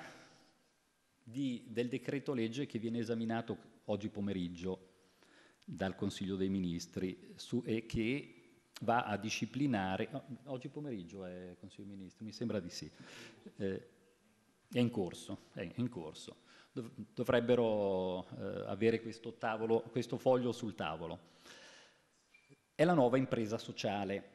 di, del decreto legge che viene esaminato oggi pomeriggio dal Consiglio dei Ministri su, e che va a disciplinare, oggi pomeriggio è Consiglio dei Ministri, mi sembra di sì, eh, è in corso, è in corso dovrebbero eh, avere questo, tavolo, questo foglio sul tavolo. È la nuova impresa sociale.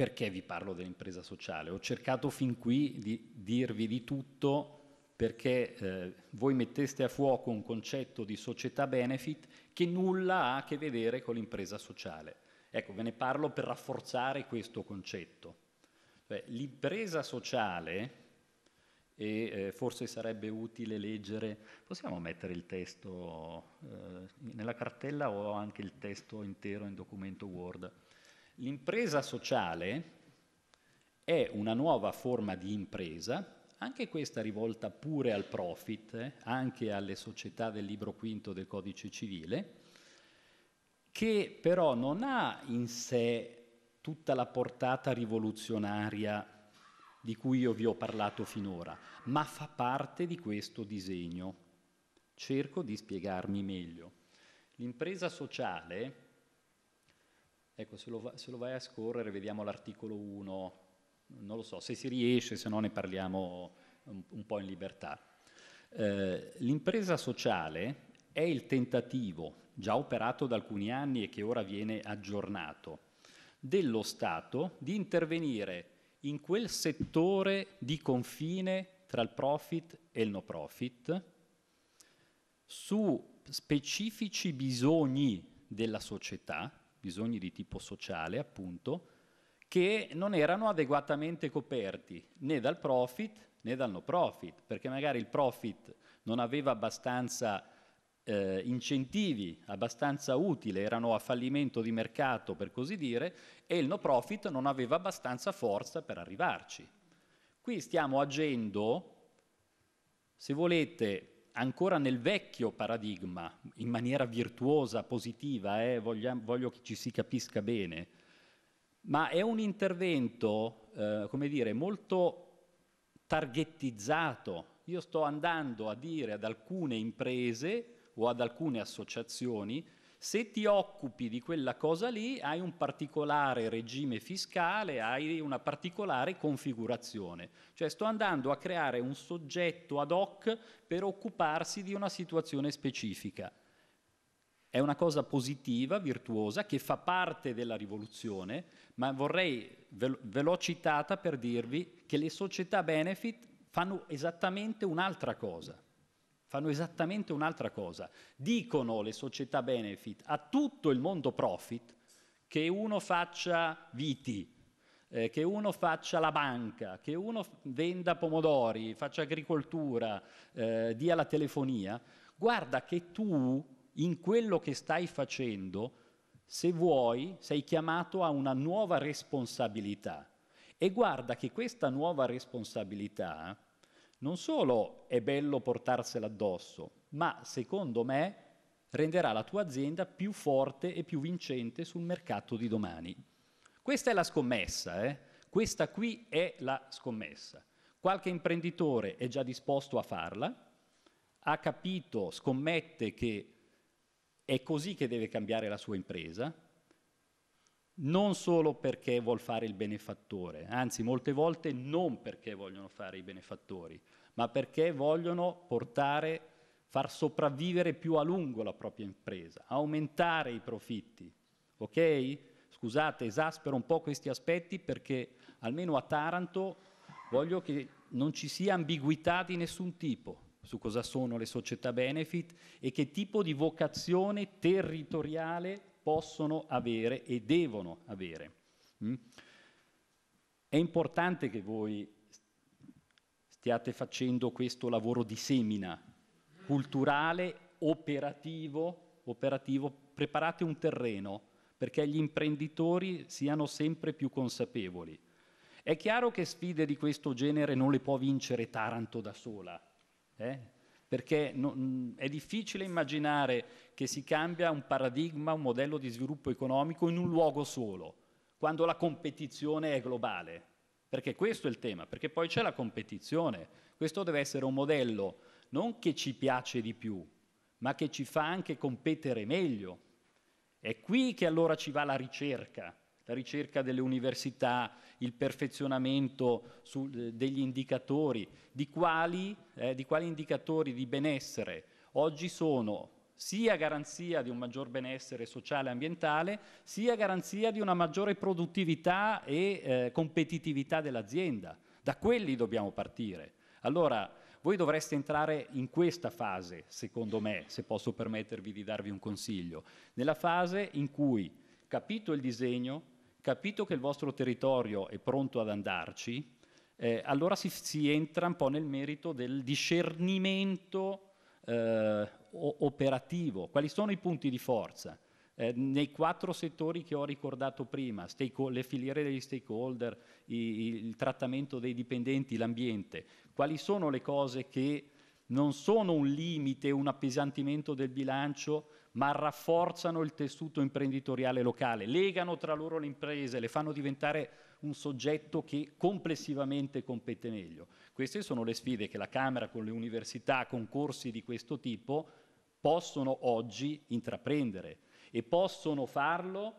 Perché vi parlo dell'impresa sociale? Ho cercato fin qui di dirvi di tutto perché eh, voi metteste a fuoco un concetto di società benefit che nulla ha a che vedere con l'impresa sociale. Ecco, ve ne parlo per rafforzare questo concetto. Cioè, l'impresa sociale e eh, forse sarebbe utile leggere, possiamo mettere il testo eh, nella cartella o anche il testo intero in documento Word. L'impresa sociale è una nuova forma di impresa, anche questa rivolta pure al profit, eh, anche alle società del libro quinto del codice civile, che però non ha in sé tutta la portata rivoluzionaria di cui io vi ho parlato finora, ma fa parte di questo disegno. Cerco di spiegarmi meglio. L'impresa sociale, ecco se lo, se lo vai a scorrere vediamo l'articolo 1, non lo so, se si riesce, se no ne parliamo un, un po' in libertà. Eh, l'impresa sociale è il tentativo, già operato da alcuni anni e che ora viene aggiornato, dello Stato di intervenire in quel settore di confine tra il profit e il no profit, su specifici bisogni della società, bisogni di tipo sociale appunto, che non erano adeguatamente coperti né dal profit né dal no profit, perché magari il profit non aveva abbastanza eh, incentivi abbastanza utili, erano a fallimento di mercato per così dire, e il no profit non aveva abbastanza forza per arrivarci. Qui stiamo agendo, se volete, ancora nel vecchio paradigma, in maniera virtuosa, positiva, eh, voglio, voglio che ci si capisca bene, ma è un intervento, eh, come dire, molto targhettizzato. Io sto andando a dire ad alcune imprese o ad alcune associazioni, se ti occupi di quella cosa lì hai un particolare regime fiscale, hai una particolare configurazione. Cioè sto andando a creare un soggetto ad hoc per occuparsi di una situazione specifica. È una cosa positiva, virtuosa, che fa parte della rivoluzione, ma vorrei, ve l'ho citata per dirvi che le società benefit fanno esattamente un'altra cosa fanno esattamente un'altra cosa. Dicono le società benefit a tutto il mondo profit che uno faccia viti, eh, che uno faccia la banca, che uno venda pomodori, faccia agricoltura, eh, dia la telefonia. Guarda che tu in quello che stai facendo, se vuoi, sei chiamato a una nuova responsabilità. E guarda che questa nuova responsabilità non solo è bello portarsela addosso, ma secondo me renderà la tua azienda più forte e più vincente sul mercato di domani. Questa è la scommessa, eh? questa qui è la scommessa. Qualche imprenditore è già disposto a farla, ha capito, scommette che è così che deve cambiare la sua impresa, non solo perché vuol fare il benefattore, anzi molte volte non perché vogliono fare i benefattori, ma perché vogliono portare, far sopravvivere più a lungo la propria impresa, aumentare i profitti. Ok? Scusate, esaspero un po' questi aspetti perché almeno a Taranto voglio che non ci sia ambiguità di nessun tipo su cosa sono le società benefit e che tipo di vocazione territoriale possono avere e devono avere. Mm? È importante che voi stiate facendo questo lavoro di semina culturale, operativo, operativo, preparate un terreno perché gli imprenditori siano sempre più consapevoli. È chiaro che sfide di questo genere non le può vincere Taranto da sola, eh? perché non, mm, è difficile immaginare che si cambia un paradigma, un modello di sviluppo economico in un luogo solo, quando la competizione è globale. Perché questo è il tema, perché poi c'è la competizione. Questo deve essere un modello non che ci piace di più, ma che ci fa anche competere meglio. È qui che allora ci va la ricerca, la ricerca delle università, il perfezionamento su, eh, degli indicatori, di quali, eh, di quali indicatori di benessere oggi sono sia garanzia di un maggior benessere sociale e ambientale, sia garanzia di una maggiore produttività e eh, competitività dell'azienda. Da quelli dobbiamo partire. Allora, voi dovreste entrare in questa fase, secondo me, se posso permettervi di darvi un consiglio, nella fase in cui, capito il disegno, Capito che il vostro territorio è pronto ad andarci, eh, allora si, si, entra un po' nel merito del discernimento eh, operativo. Quali sono i punti di forza? Eh, nei quattro settori che ho ricordato prima, le filiere degli stakeholder, i, il trattamento dei dipendenti, l'ambiente, quali sono le cose che non sono un limite, un appesantimento del bilancio, ma rafforzano il tessuto imprenditoriale locale, legano tra loro le imprese, le fanno diventare un soggetto che complessivamente compete meglio. Queste sono le sfide che la Camera con le università, con corsi di questo tipo, possono oggi intraprendere e possono farlo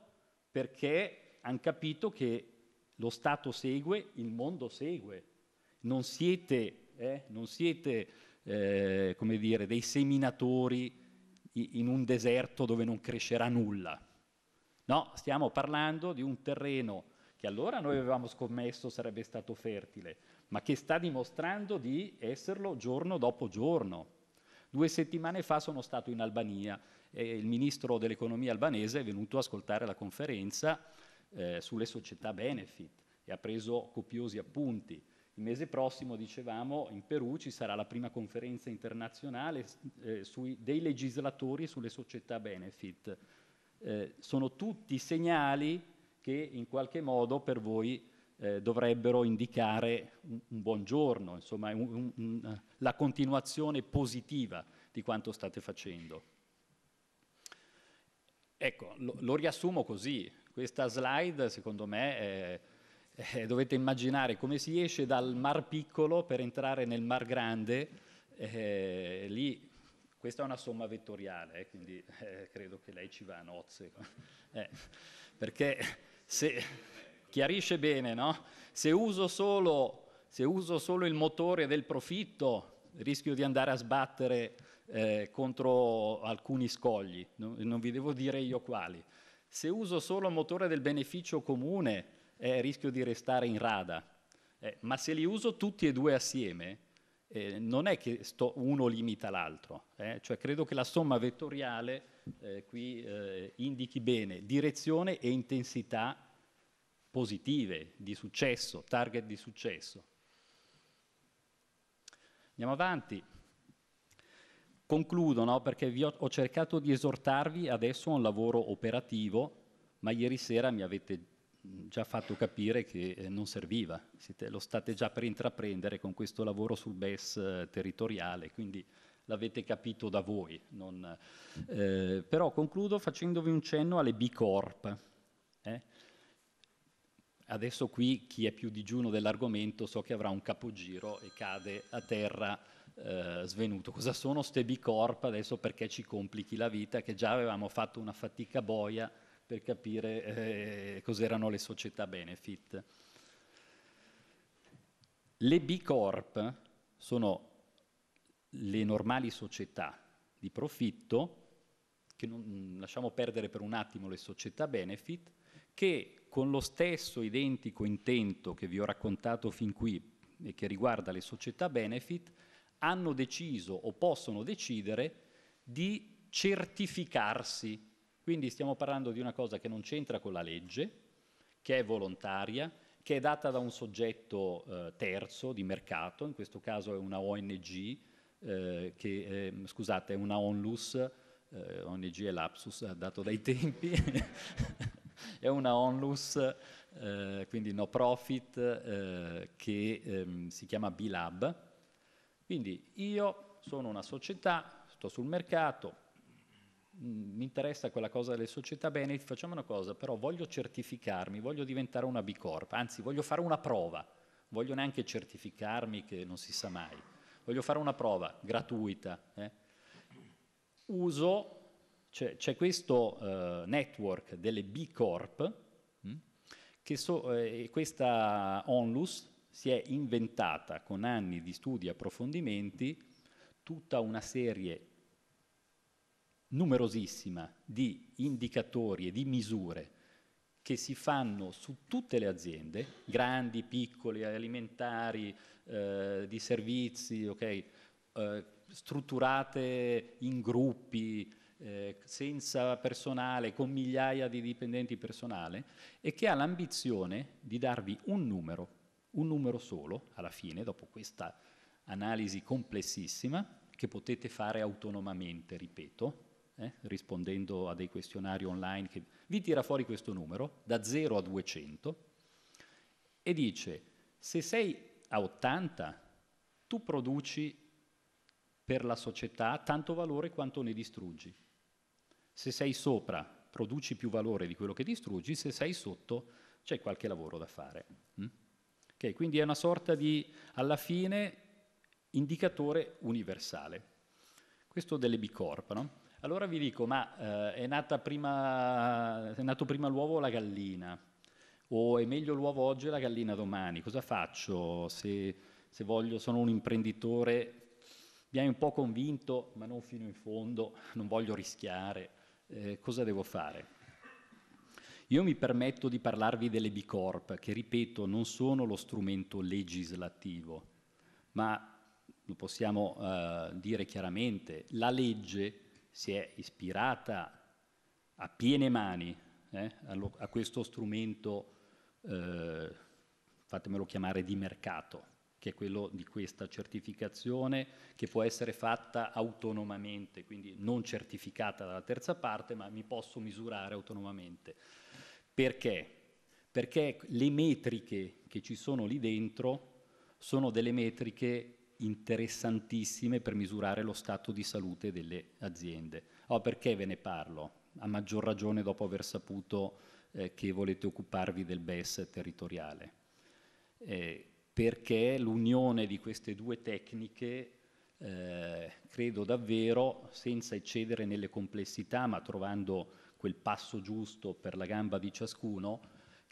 perché hanno capito che lo Stato segue, il mondo segue. Non siete, eh, non siete eh, come dire, dei seminatori in un deserto dove non crescerà nulla. No, stiamo parlando di un terreno che allora noi avevamo scommesso sarebbe stato fertile, ma che sta dimostrando di esserlo giorno dopo giorno. Due settimane fa sono stato in Albania e il ministro dell'economia albanese è venuto a ascoltare la conferenza eh, sulle società benefit e ha preso copiosi appunti. Il mese prossimo, dicevamo, in Perù ci sarà la prima conferenza internazionale eh, sui, dei legislatori sulle società benefit. Eh, sono tutti segnali che in qualche modo per voi eh, dovrebbero indicare un, un buongiorno, insomma, un, un, la continuazione positiva di quanto state facendo. Ecco, lo, lo riassumo così. Questa slide, secondo me, è eh, dovete immaginare come si esce dal mar piccolo per entrare nel mar grande, eh, lì questa è una somma vettoriale, eh, quindi eh, credo che lei ci va a nozze, <laughs> eh, perché se chiarisce bene, no? se, uso solo, se uso solo il motore del profitto rischio di andare a sbattere eh, contro alcuni scogli, non, non vi devo dire io quali. Se uso solo il motore del beneficio comune, eh, rischio di restare in rada. Eh, ma se li uso tutti e due assieme, eh, non è che uno limita l'altro, eh. cioè credo che la somma vettoriale eh, qui eh, indichi bene direzione e intensità positive, di successo, target di successo. Andiamo avanti. Concludo no? perché ho, ho cercato di esortarvi adesso a un lavoro operativo, ma ieri sera mi avete già fatto capire che eh, non serviva, Siete, lo state già per intraprendere con questo lavoro sul BES eh, territoriale, quindi l'avete capito da voi. Non, eh, però concludo facendovi un cenno alle B Corp. Eh? Adesso qui chi è più digiuno dell'argomento so che avrà un capogiro e cade a terra eh, svenuto. Cosa sono queste B Corp adesso perché ci complichi la vita che già avevamo fatto una fatica boia per capire eh, cos'erano le società benefit. Le B Corp sono le normali società di profitto, che non, lasciamo perdere per un attimo le società benefit, che con lo stesso identico intento che vi ho raccontato fin qui e che riguarda le società benefit, hanno deciso o possono decidere di certificarsi quindi stiamo parlando di una cosa che non c'entra con la legge, che è volontaria, che è data da un soggetto eh, terzo di mercato, in questo caso è una ONG, eh, che, eh, scusate, è una ONLUS, eh, ONG è lapsus eh, dato dai tempi, <laughs> è una ONLUS, eh, quindi no profit, che ehm, si chiama B-Lab. Quindi io sono una società, sto sul mercato, Mm, mi interessa quella cosa delle società bene, facciamo una cosa, però voglio certificarmi, voglio diventare una B Corp, anzi voglio fare una prova, voglio neanche certificarmi che non si sa mai, voglio fare una prova gratuita. Eh. Uso, c'è, questo eh, network delle B Corp, mh, mm, che so, eh, questa onlus si è inventata con anni di studi e approfondimenti tutta una serie numerosissima di indicatori e di misure che si fanno su tutte le aziende, grandi, piccole, alimentari, eh, di servizi, okay, eh, strutturate in gruppi, eh, senza personale, con migliaia di dipendenti personale, e che ha l'ambizione di darvi un numero, un numero solo, alla fine, dopo questa analisi complessissima, che potete fare autonomamente, ripeto, eh, rispondendo a dei questionari online, che vi tira fuori questo numero, da 0 a 200, e dice, se sei a 80, tu produci per la società tanto valore quanto ne distruggi. Se sei sopra, produci più valore di quello che distruggi, se sei sotto, c'è qualche lavoro da fare. Mm? Okay, quindi è una sorta di, alla fine, indicatore universale. Questo delle bicorp, no? Allora vi dico, ma eh, è, prima, è nato prima l'uovo o la gallina? O è meglio l'uovo oggi e la gallina domani? Cosa faccio se, se voglio, sono un imprenditore, mi hai un po' convinto, ma non fino in fondo, non voglio rischiare, eh, cosa devo fare? Io mi permetto di parlarvi delle B Corp, che ripeto non sono lo strumento legislativo, ma lo possiamo eh, dire chiaramente, la legge si è ispirata a piene mani eh, a, questo strumento, eh, fatemelo chiamare, di mercato, che è quello di questa certificazione che può essere fatta autonomamente, quindi non certificata dalla terza parte, ma mi posso misurare autonomamente. Perché? Perché le metriche che ci sono lì dentro sono delle metriche interessantissime per misurare lo stato di salute delle aziende. Oh, perché ve ne parlo? A maggior ragione dopo aver saputo eh, che volete occuparvi del BES territoriale. Eh, perché l'unione di queste due tecniche, eh, credo davvero, senza eccedere nelle complessità, ma trovando quel passo giusto per la gamba di ciascuno,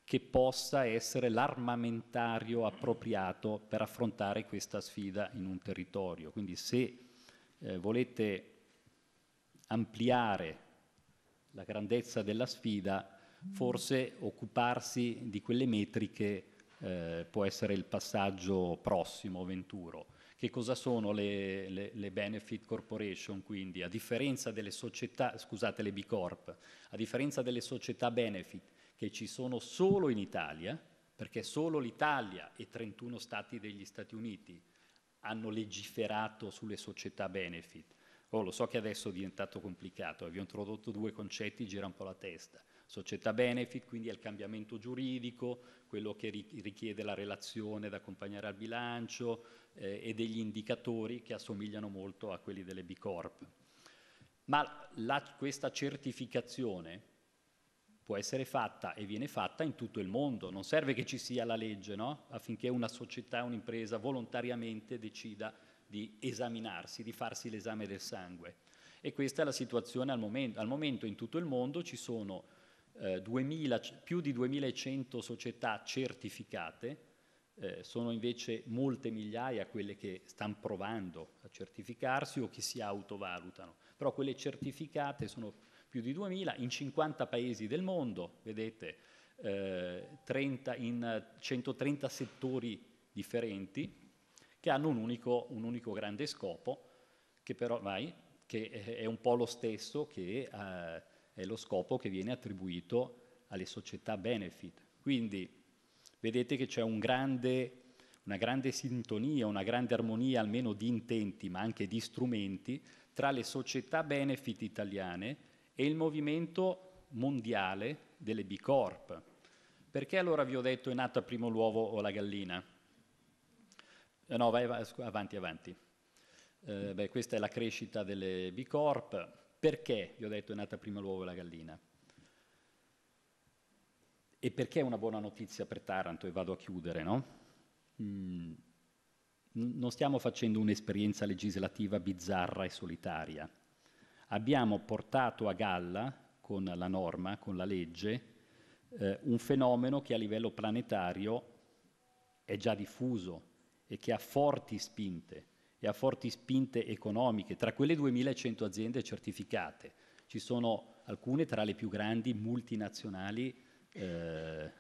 che possa essere l'armamentario appropriato per affrontare questa sfida in un territorio. Quindi se eh, volete ampliare la grandezza della sfida, forse occuparsi di quelle metriche eh, può essere il passaggio prossimo, venturo. Che cosa sono le, le, le, benefit corporation quindi? A differenza delle società, scusate le B Corp, a differenza delle società benefit che ci sono solo in Italia, perché solo l'Italia e 31 Stati degli Stati Uniti hanno legiferato sulle società benefit. Oh, lo so che adesso è diventato complicato, eh, vi ho introdotto due concetti, gira un po' la testa. Società benefit, quindi è il cambiamento giuridico, quello che richiede la relazione da accompagnare al bilancio eh, e degli indicatori che assomigliano molto a quelli delle B Corp. Ma la, questa certificazione può essere fatta e viene fatta in tutto il mondo, non serve che ci sia la legge no? affinché una società, un'impresa volontariamente decida di esaminarsi, di farsi l'esame del sangue. E questa è la situazione al momento. Al momento in tutto il mondo ci sono eh, 2000, più di 2100 società certificate, eh, sono invece molte migliaia quelle che stanno provando a certificarsi o che si autovalutano, però quelle certificate sono più di 2000 in 50 paesi del mondo, vedete, eh, 30, in 130 settori differenti che hanno un unico, un unico grande scopo, che però vai, che è un po' lo stesso che eh, è lo scopo che viene attribuito alle società benefit. Quindi vedete che c'è un grande, una grande sintonia, una grande armonia almeno di intenti, ma anche di strumenti, tra le società benefit italiane è il movimento mondiale delle B Corp. Perché allora vi ho detto è nata primo l'uovo o la gallina? Eh, no, vai, vai avanti, avanti. Eh, beh, questa è la crescita delle B Corp. Perché vi ho detto è nata prima l'uovo e la gallina? E perché è una buona notizia per Taranto? E vado a chiudere, no? Mm, non stiamo facendo un'esperienza legislativa bizzarra e solitaria abbiamo portato a galla con la norma, con la legge, eh, un fenomeno che a livello planetario è già diffuso e che ha forti spinte, e ha forti spinte economiche. Tra quelle 2100 aziende certificate ci sono alcune tra le più grandi multinazionali eh,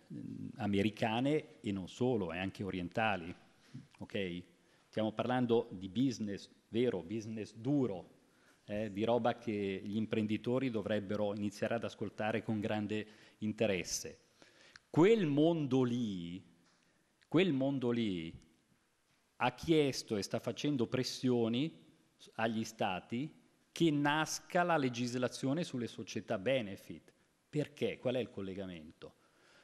americane e non solo, e eh, anche orientali. Okay? Stiamo parlando di business vero, business duro, eh, di roba che gli imprenditori dovrebbero iniziare ad ascoltare con grande interesse. Quel mondo lì, quel mondo lì ha chiesto e sta facendo pressioni agli stati che nasca la legislazione sulle società benefit. Perché? Qual è il collegamento?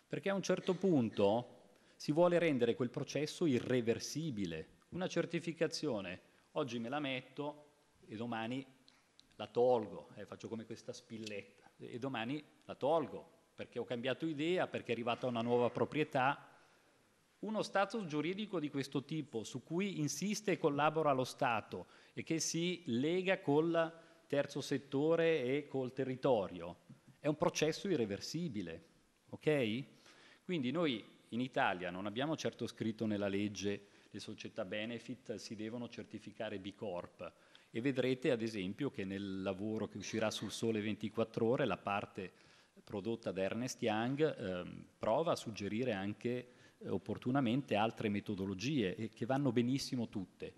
Perché a un certo punto si vuole rendere quel processo irreversibile. Una certificazione, oggi me la metto e domani la tolgo, eh, faccio come questa spilletta e domani la tolgo perché ho cambiato idea, perché è arrivata una nuova proprietà. Uno status giuridico di questo tipo su cui insiste e collabora lo Stato e che si lega col terzo settore e col territorio è un processo irreversibile, ok? Quindi noi in Italia non abbiamo certo scritto nella legge le società benefit si devono certificare B Corp, e vedrete ad esempio che nel lavoro che uscirà sul Sole 24 ore la parte prodotta da Ernest Young eh, prova a suggerire anche eh, opportunamente altre metodologie eh, che vanno benissimo tutte.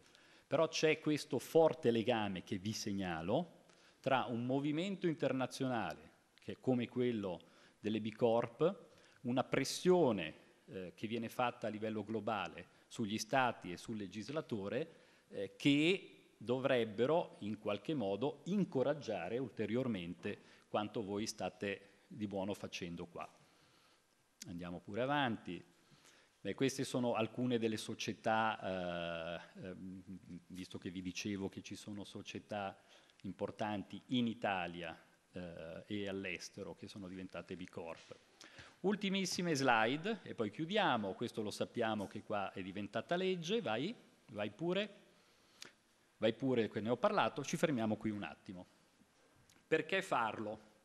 Però c'è questo forte legame che vi segnalo tra un movimento internazionale che è come quello delle B Corp, una pressione eh, che viene fatta a livello globale sugli stati e sul legislatore eh, che dovrebbero in qualche modo incoraggiare ulteriormente quanto voi state di buono facendo qua. Andiamo pure avanti. Beh, queste sono alcune delle società, eh, eh, visto che vi dicevo che ci sono società importanti in Italia eh, e all'estero che sono diventate B Corp. Ultimissime slide e poi chiudiamo, questo lo sappiamo che qua è diventata legge, vai, vai pure vai pure che ne ho parlato, ci fermiamo qui un attimo. Perché farlo?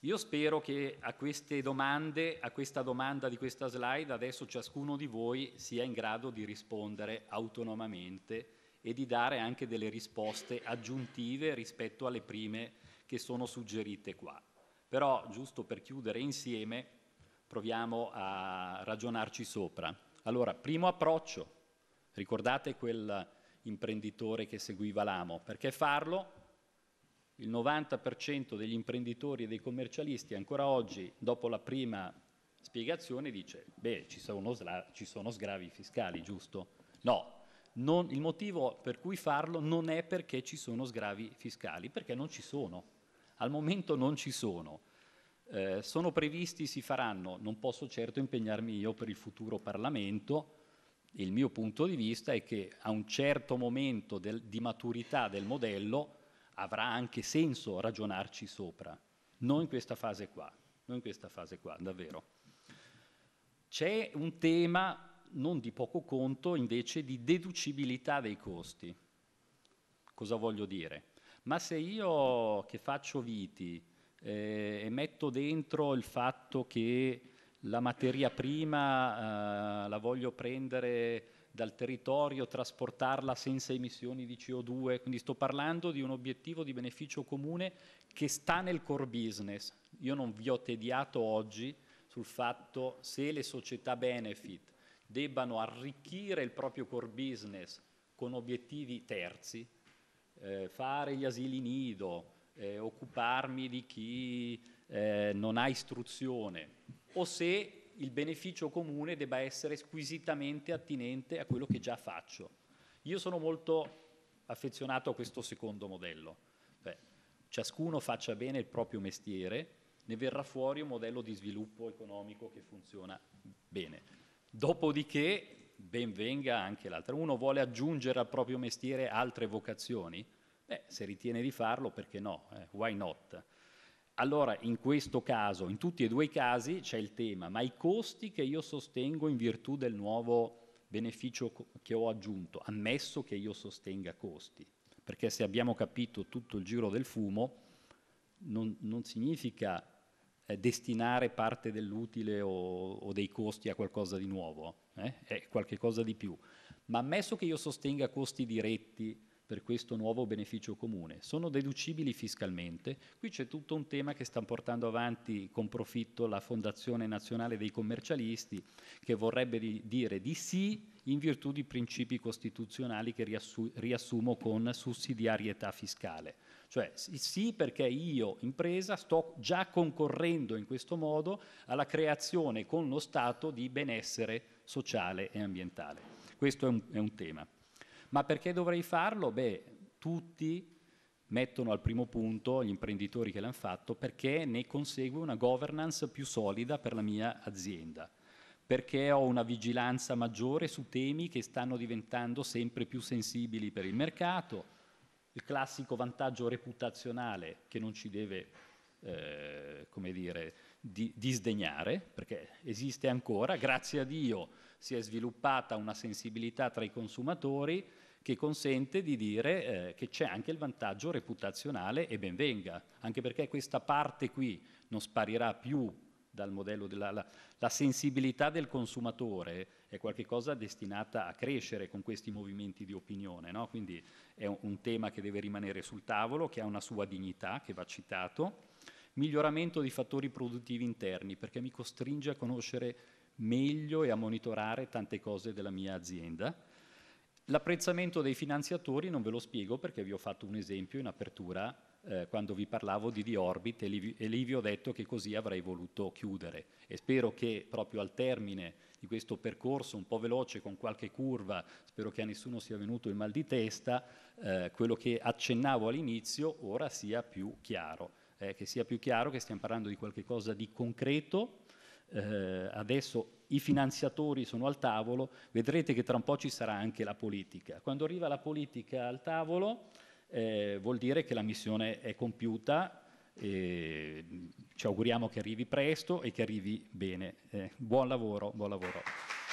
Io spero che a queste domande, a questa domanda di questa slide, adesso ciascuno di voi sia in grado di rispondere autonomamente e di dare anche delle risposte aggiuntive rispetto alle prime che sono suggerite qua. Però, giusto per chiudere insieme, proviamo a ragionarci sopra. Allora, primo approccio, ricordate quel imprenditore che seguiva l'amo. Perché farlo? Il 90% degli imprenditori e dei commercialisti ancora oggi, dopo la prima spiegazione, dice, beh, ci sono, ci sono sgravi fiscali, giusto? No, non, il motivo per cui farlo non è perché ci sono sgravi fiscali, perché non ci sono. Al momento non ci sono. Eh, sono previsti, si faranno, non posso certo impegnarmi io per il futuro Parlamento, il mio punto di vista è che a un certo momento del, di maturità del modello avrà anche senso ragionarci sopra, non in questa fase qua, non in questa fase qua, davvero. C'è un tema non di poco conto invece di deducibilità dei costi. Cosa voglio dire? Ma se io che faccio viti eh, e metto dentro il fatto che la materia prima eh, la voglio prendere dal territorio, trasportarla senza emissioni di CO2, quindi sto parlando di un obiettivo di beneficio comune che sta nel core business. Io non vi ho tediato oggi sul fatto se le società benefit debbano arricchire il proprio core business con obiettivi terzi, eh, fare gli asili nido, eh, occuparmi di chi eh, non ha istruzione, o se il beneficio comune debba essere squisitamente attinente a quello che già faccio. Io sono molto affezionato a questo secondo modello. Beh, cioè, ciascuno faccia bene il proprio mestiere, ne verrà fuori un modello di sviluppo economico che funziona bene. Dopodiché, ben venga anche l'altro. Uno vuole aggiungere al proprio mestiere altre vocazioni? Beh, se ritiene di farlo, perché no? Eh, why not? Allora in questo caso, in tutti e due i casi c'è il tema, ma i costi che io sostengo in virtù del nuovo beneficio che ho aggiunto, ammesso che io sostenga costi, perché se abbiamo capito tutto il giro del fumo, non, non significa eh, destinare parte dell'utile o, o, dei costi a qualcosa di nuovo, eh? è qualcosa di più, ma ammesso che io sostenga costi diretti, per questo nuovo beneficio comune. Sono deducibili fiscalmente. Qui c'è tutto un tema che sta portando avanti con profitto la Fondazione Nazionale dei Commercialisti, che vorrebbe di dire di sì in virtù di principi costituzionali che riassu riassumo con sussidiarietà fiscale. Cioè sì perché io, impresa, sto già concorrendo in questo modo alla creazione con lo Stato di benessere sociale e ambientale. Questo è un, è un tema. Ma perché dovrei farlo? Beh, tutti mettono al primo punto gli imprenditori che l'hanno fatto perché ne consegue una governance più solida per la mia azienda, perché ho una vigilanza maggiore su temi che stanno diventando sempre più sensibili per il mercato, il classico vantaggio reputazionale che non ci deve, eh, come dire, di, disdegnare, perché esiste ancora, grazie a Dio si è sviluppata una sensibilità tra i consumatori che consente di dire eh, che c'è anche il vantaggio reputazionale e benvenga, anche perché questa parte qui non sparirà più dal modello della la, la sensibilità del consumatore è qualcosa destinata a crescere con questi movimenti di opinione, no? quindi è un, un tema che deve rimanere sul tavolo, che ha una sua dignità, che va citato miglioramento di fattori produttivi interni, perché mi costringe a conoscere meglio e a monitorare tante cose della mia azienda. L'apprezzamento dei finanziatori non ve lo spiego perché vi ho fatto un esempio in apertura eh, quando vi parlavo di The Orbit e lì, e lì vi ho detto che così avrei voluto chiudere e spero che proprio al termine di questo percorso un po' veloce con qualche curva, spero che a nessuno sia venuto il mal di testa, eh, quello che accennavo all'inizio ora sia più chiaro eh, che sia più chiaro che stiamo parlando di qualcosa di concreto. Eh, adesso i finanziatori sono al tavolo, vedrete che tra un po' ci sarà anche la politica. Quando arriva la politica al tavolo eh, vuol dire che la missione è compiuta, e ci auguriamo che arrivi presto e che arrivi bene. Eh, buon lavoro, buon lavoro.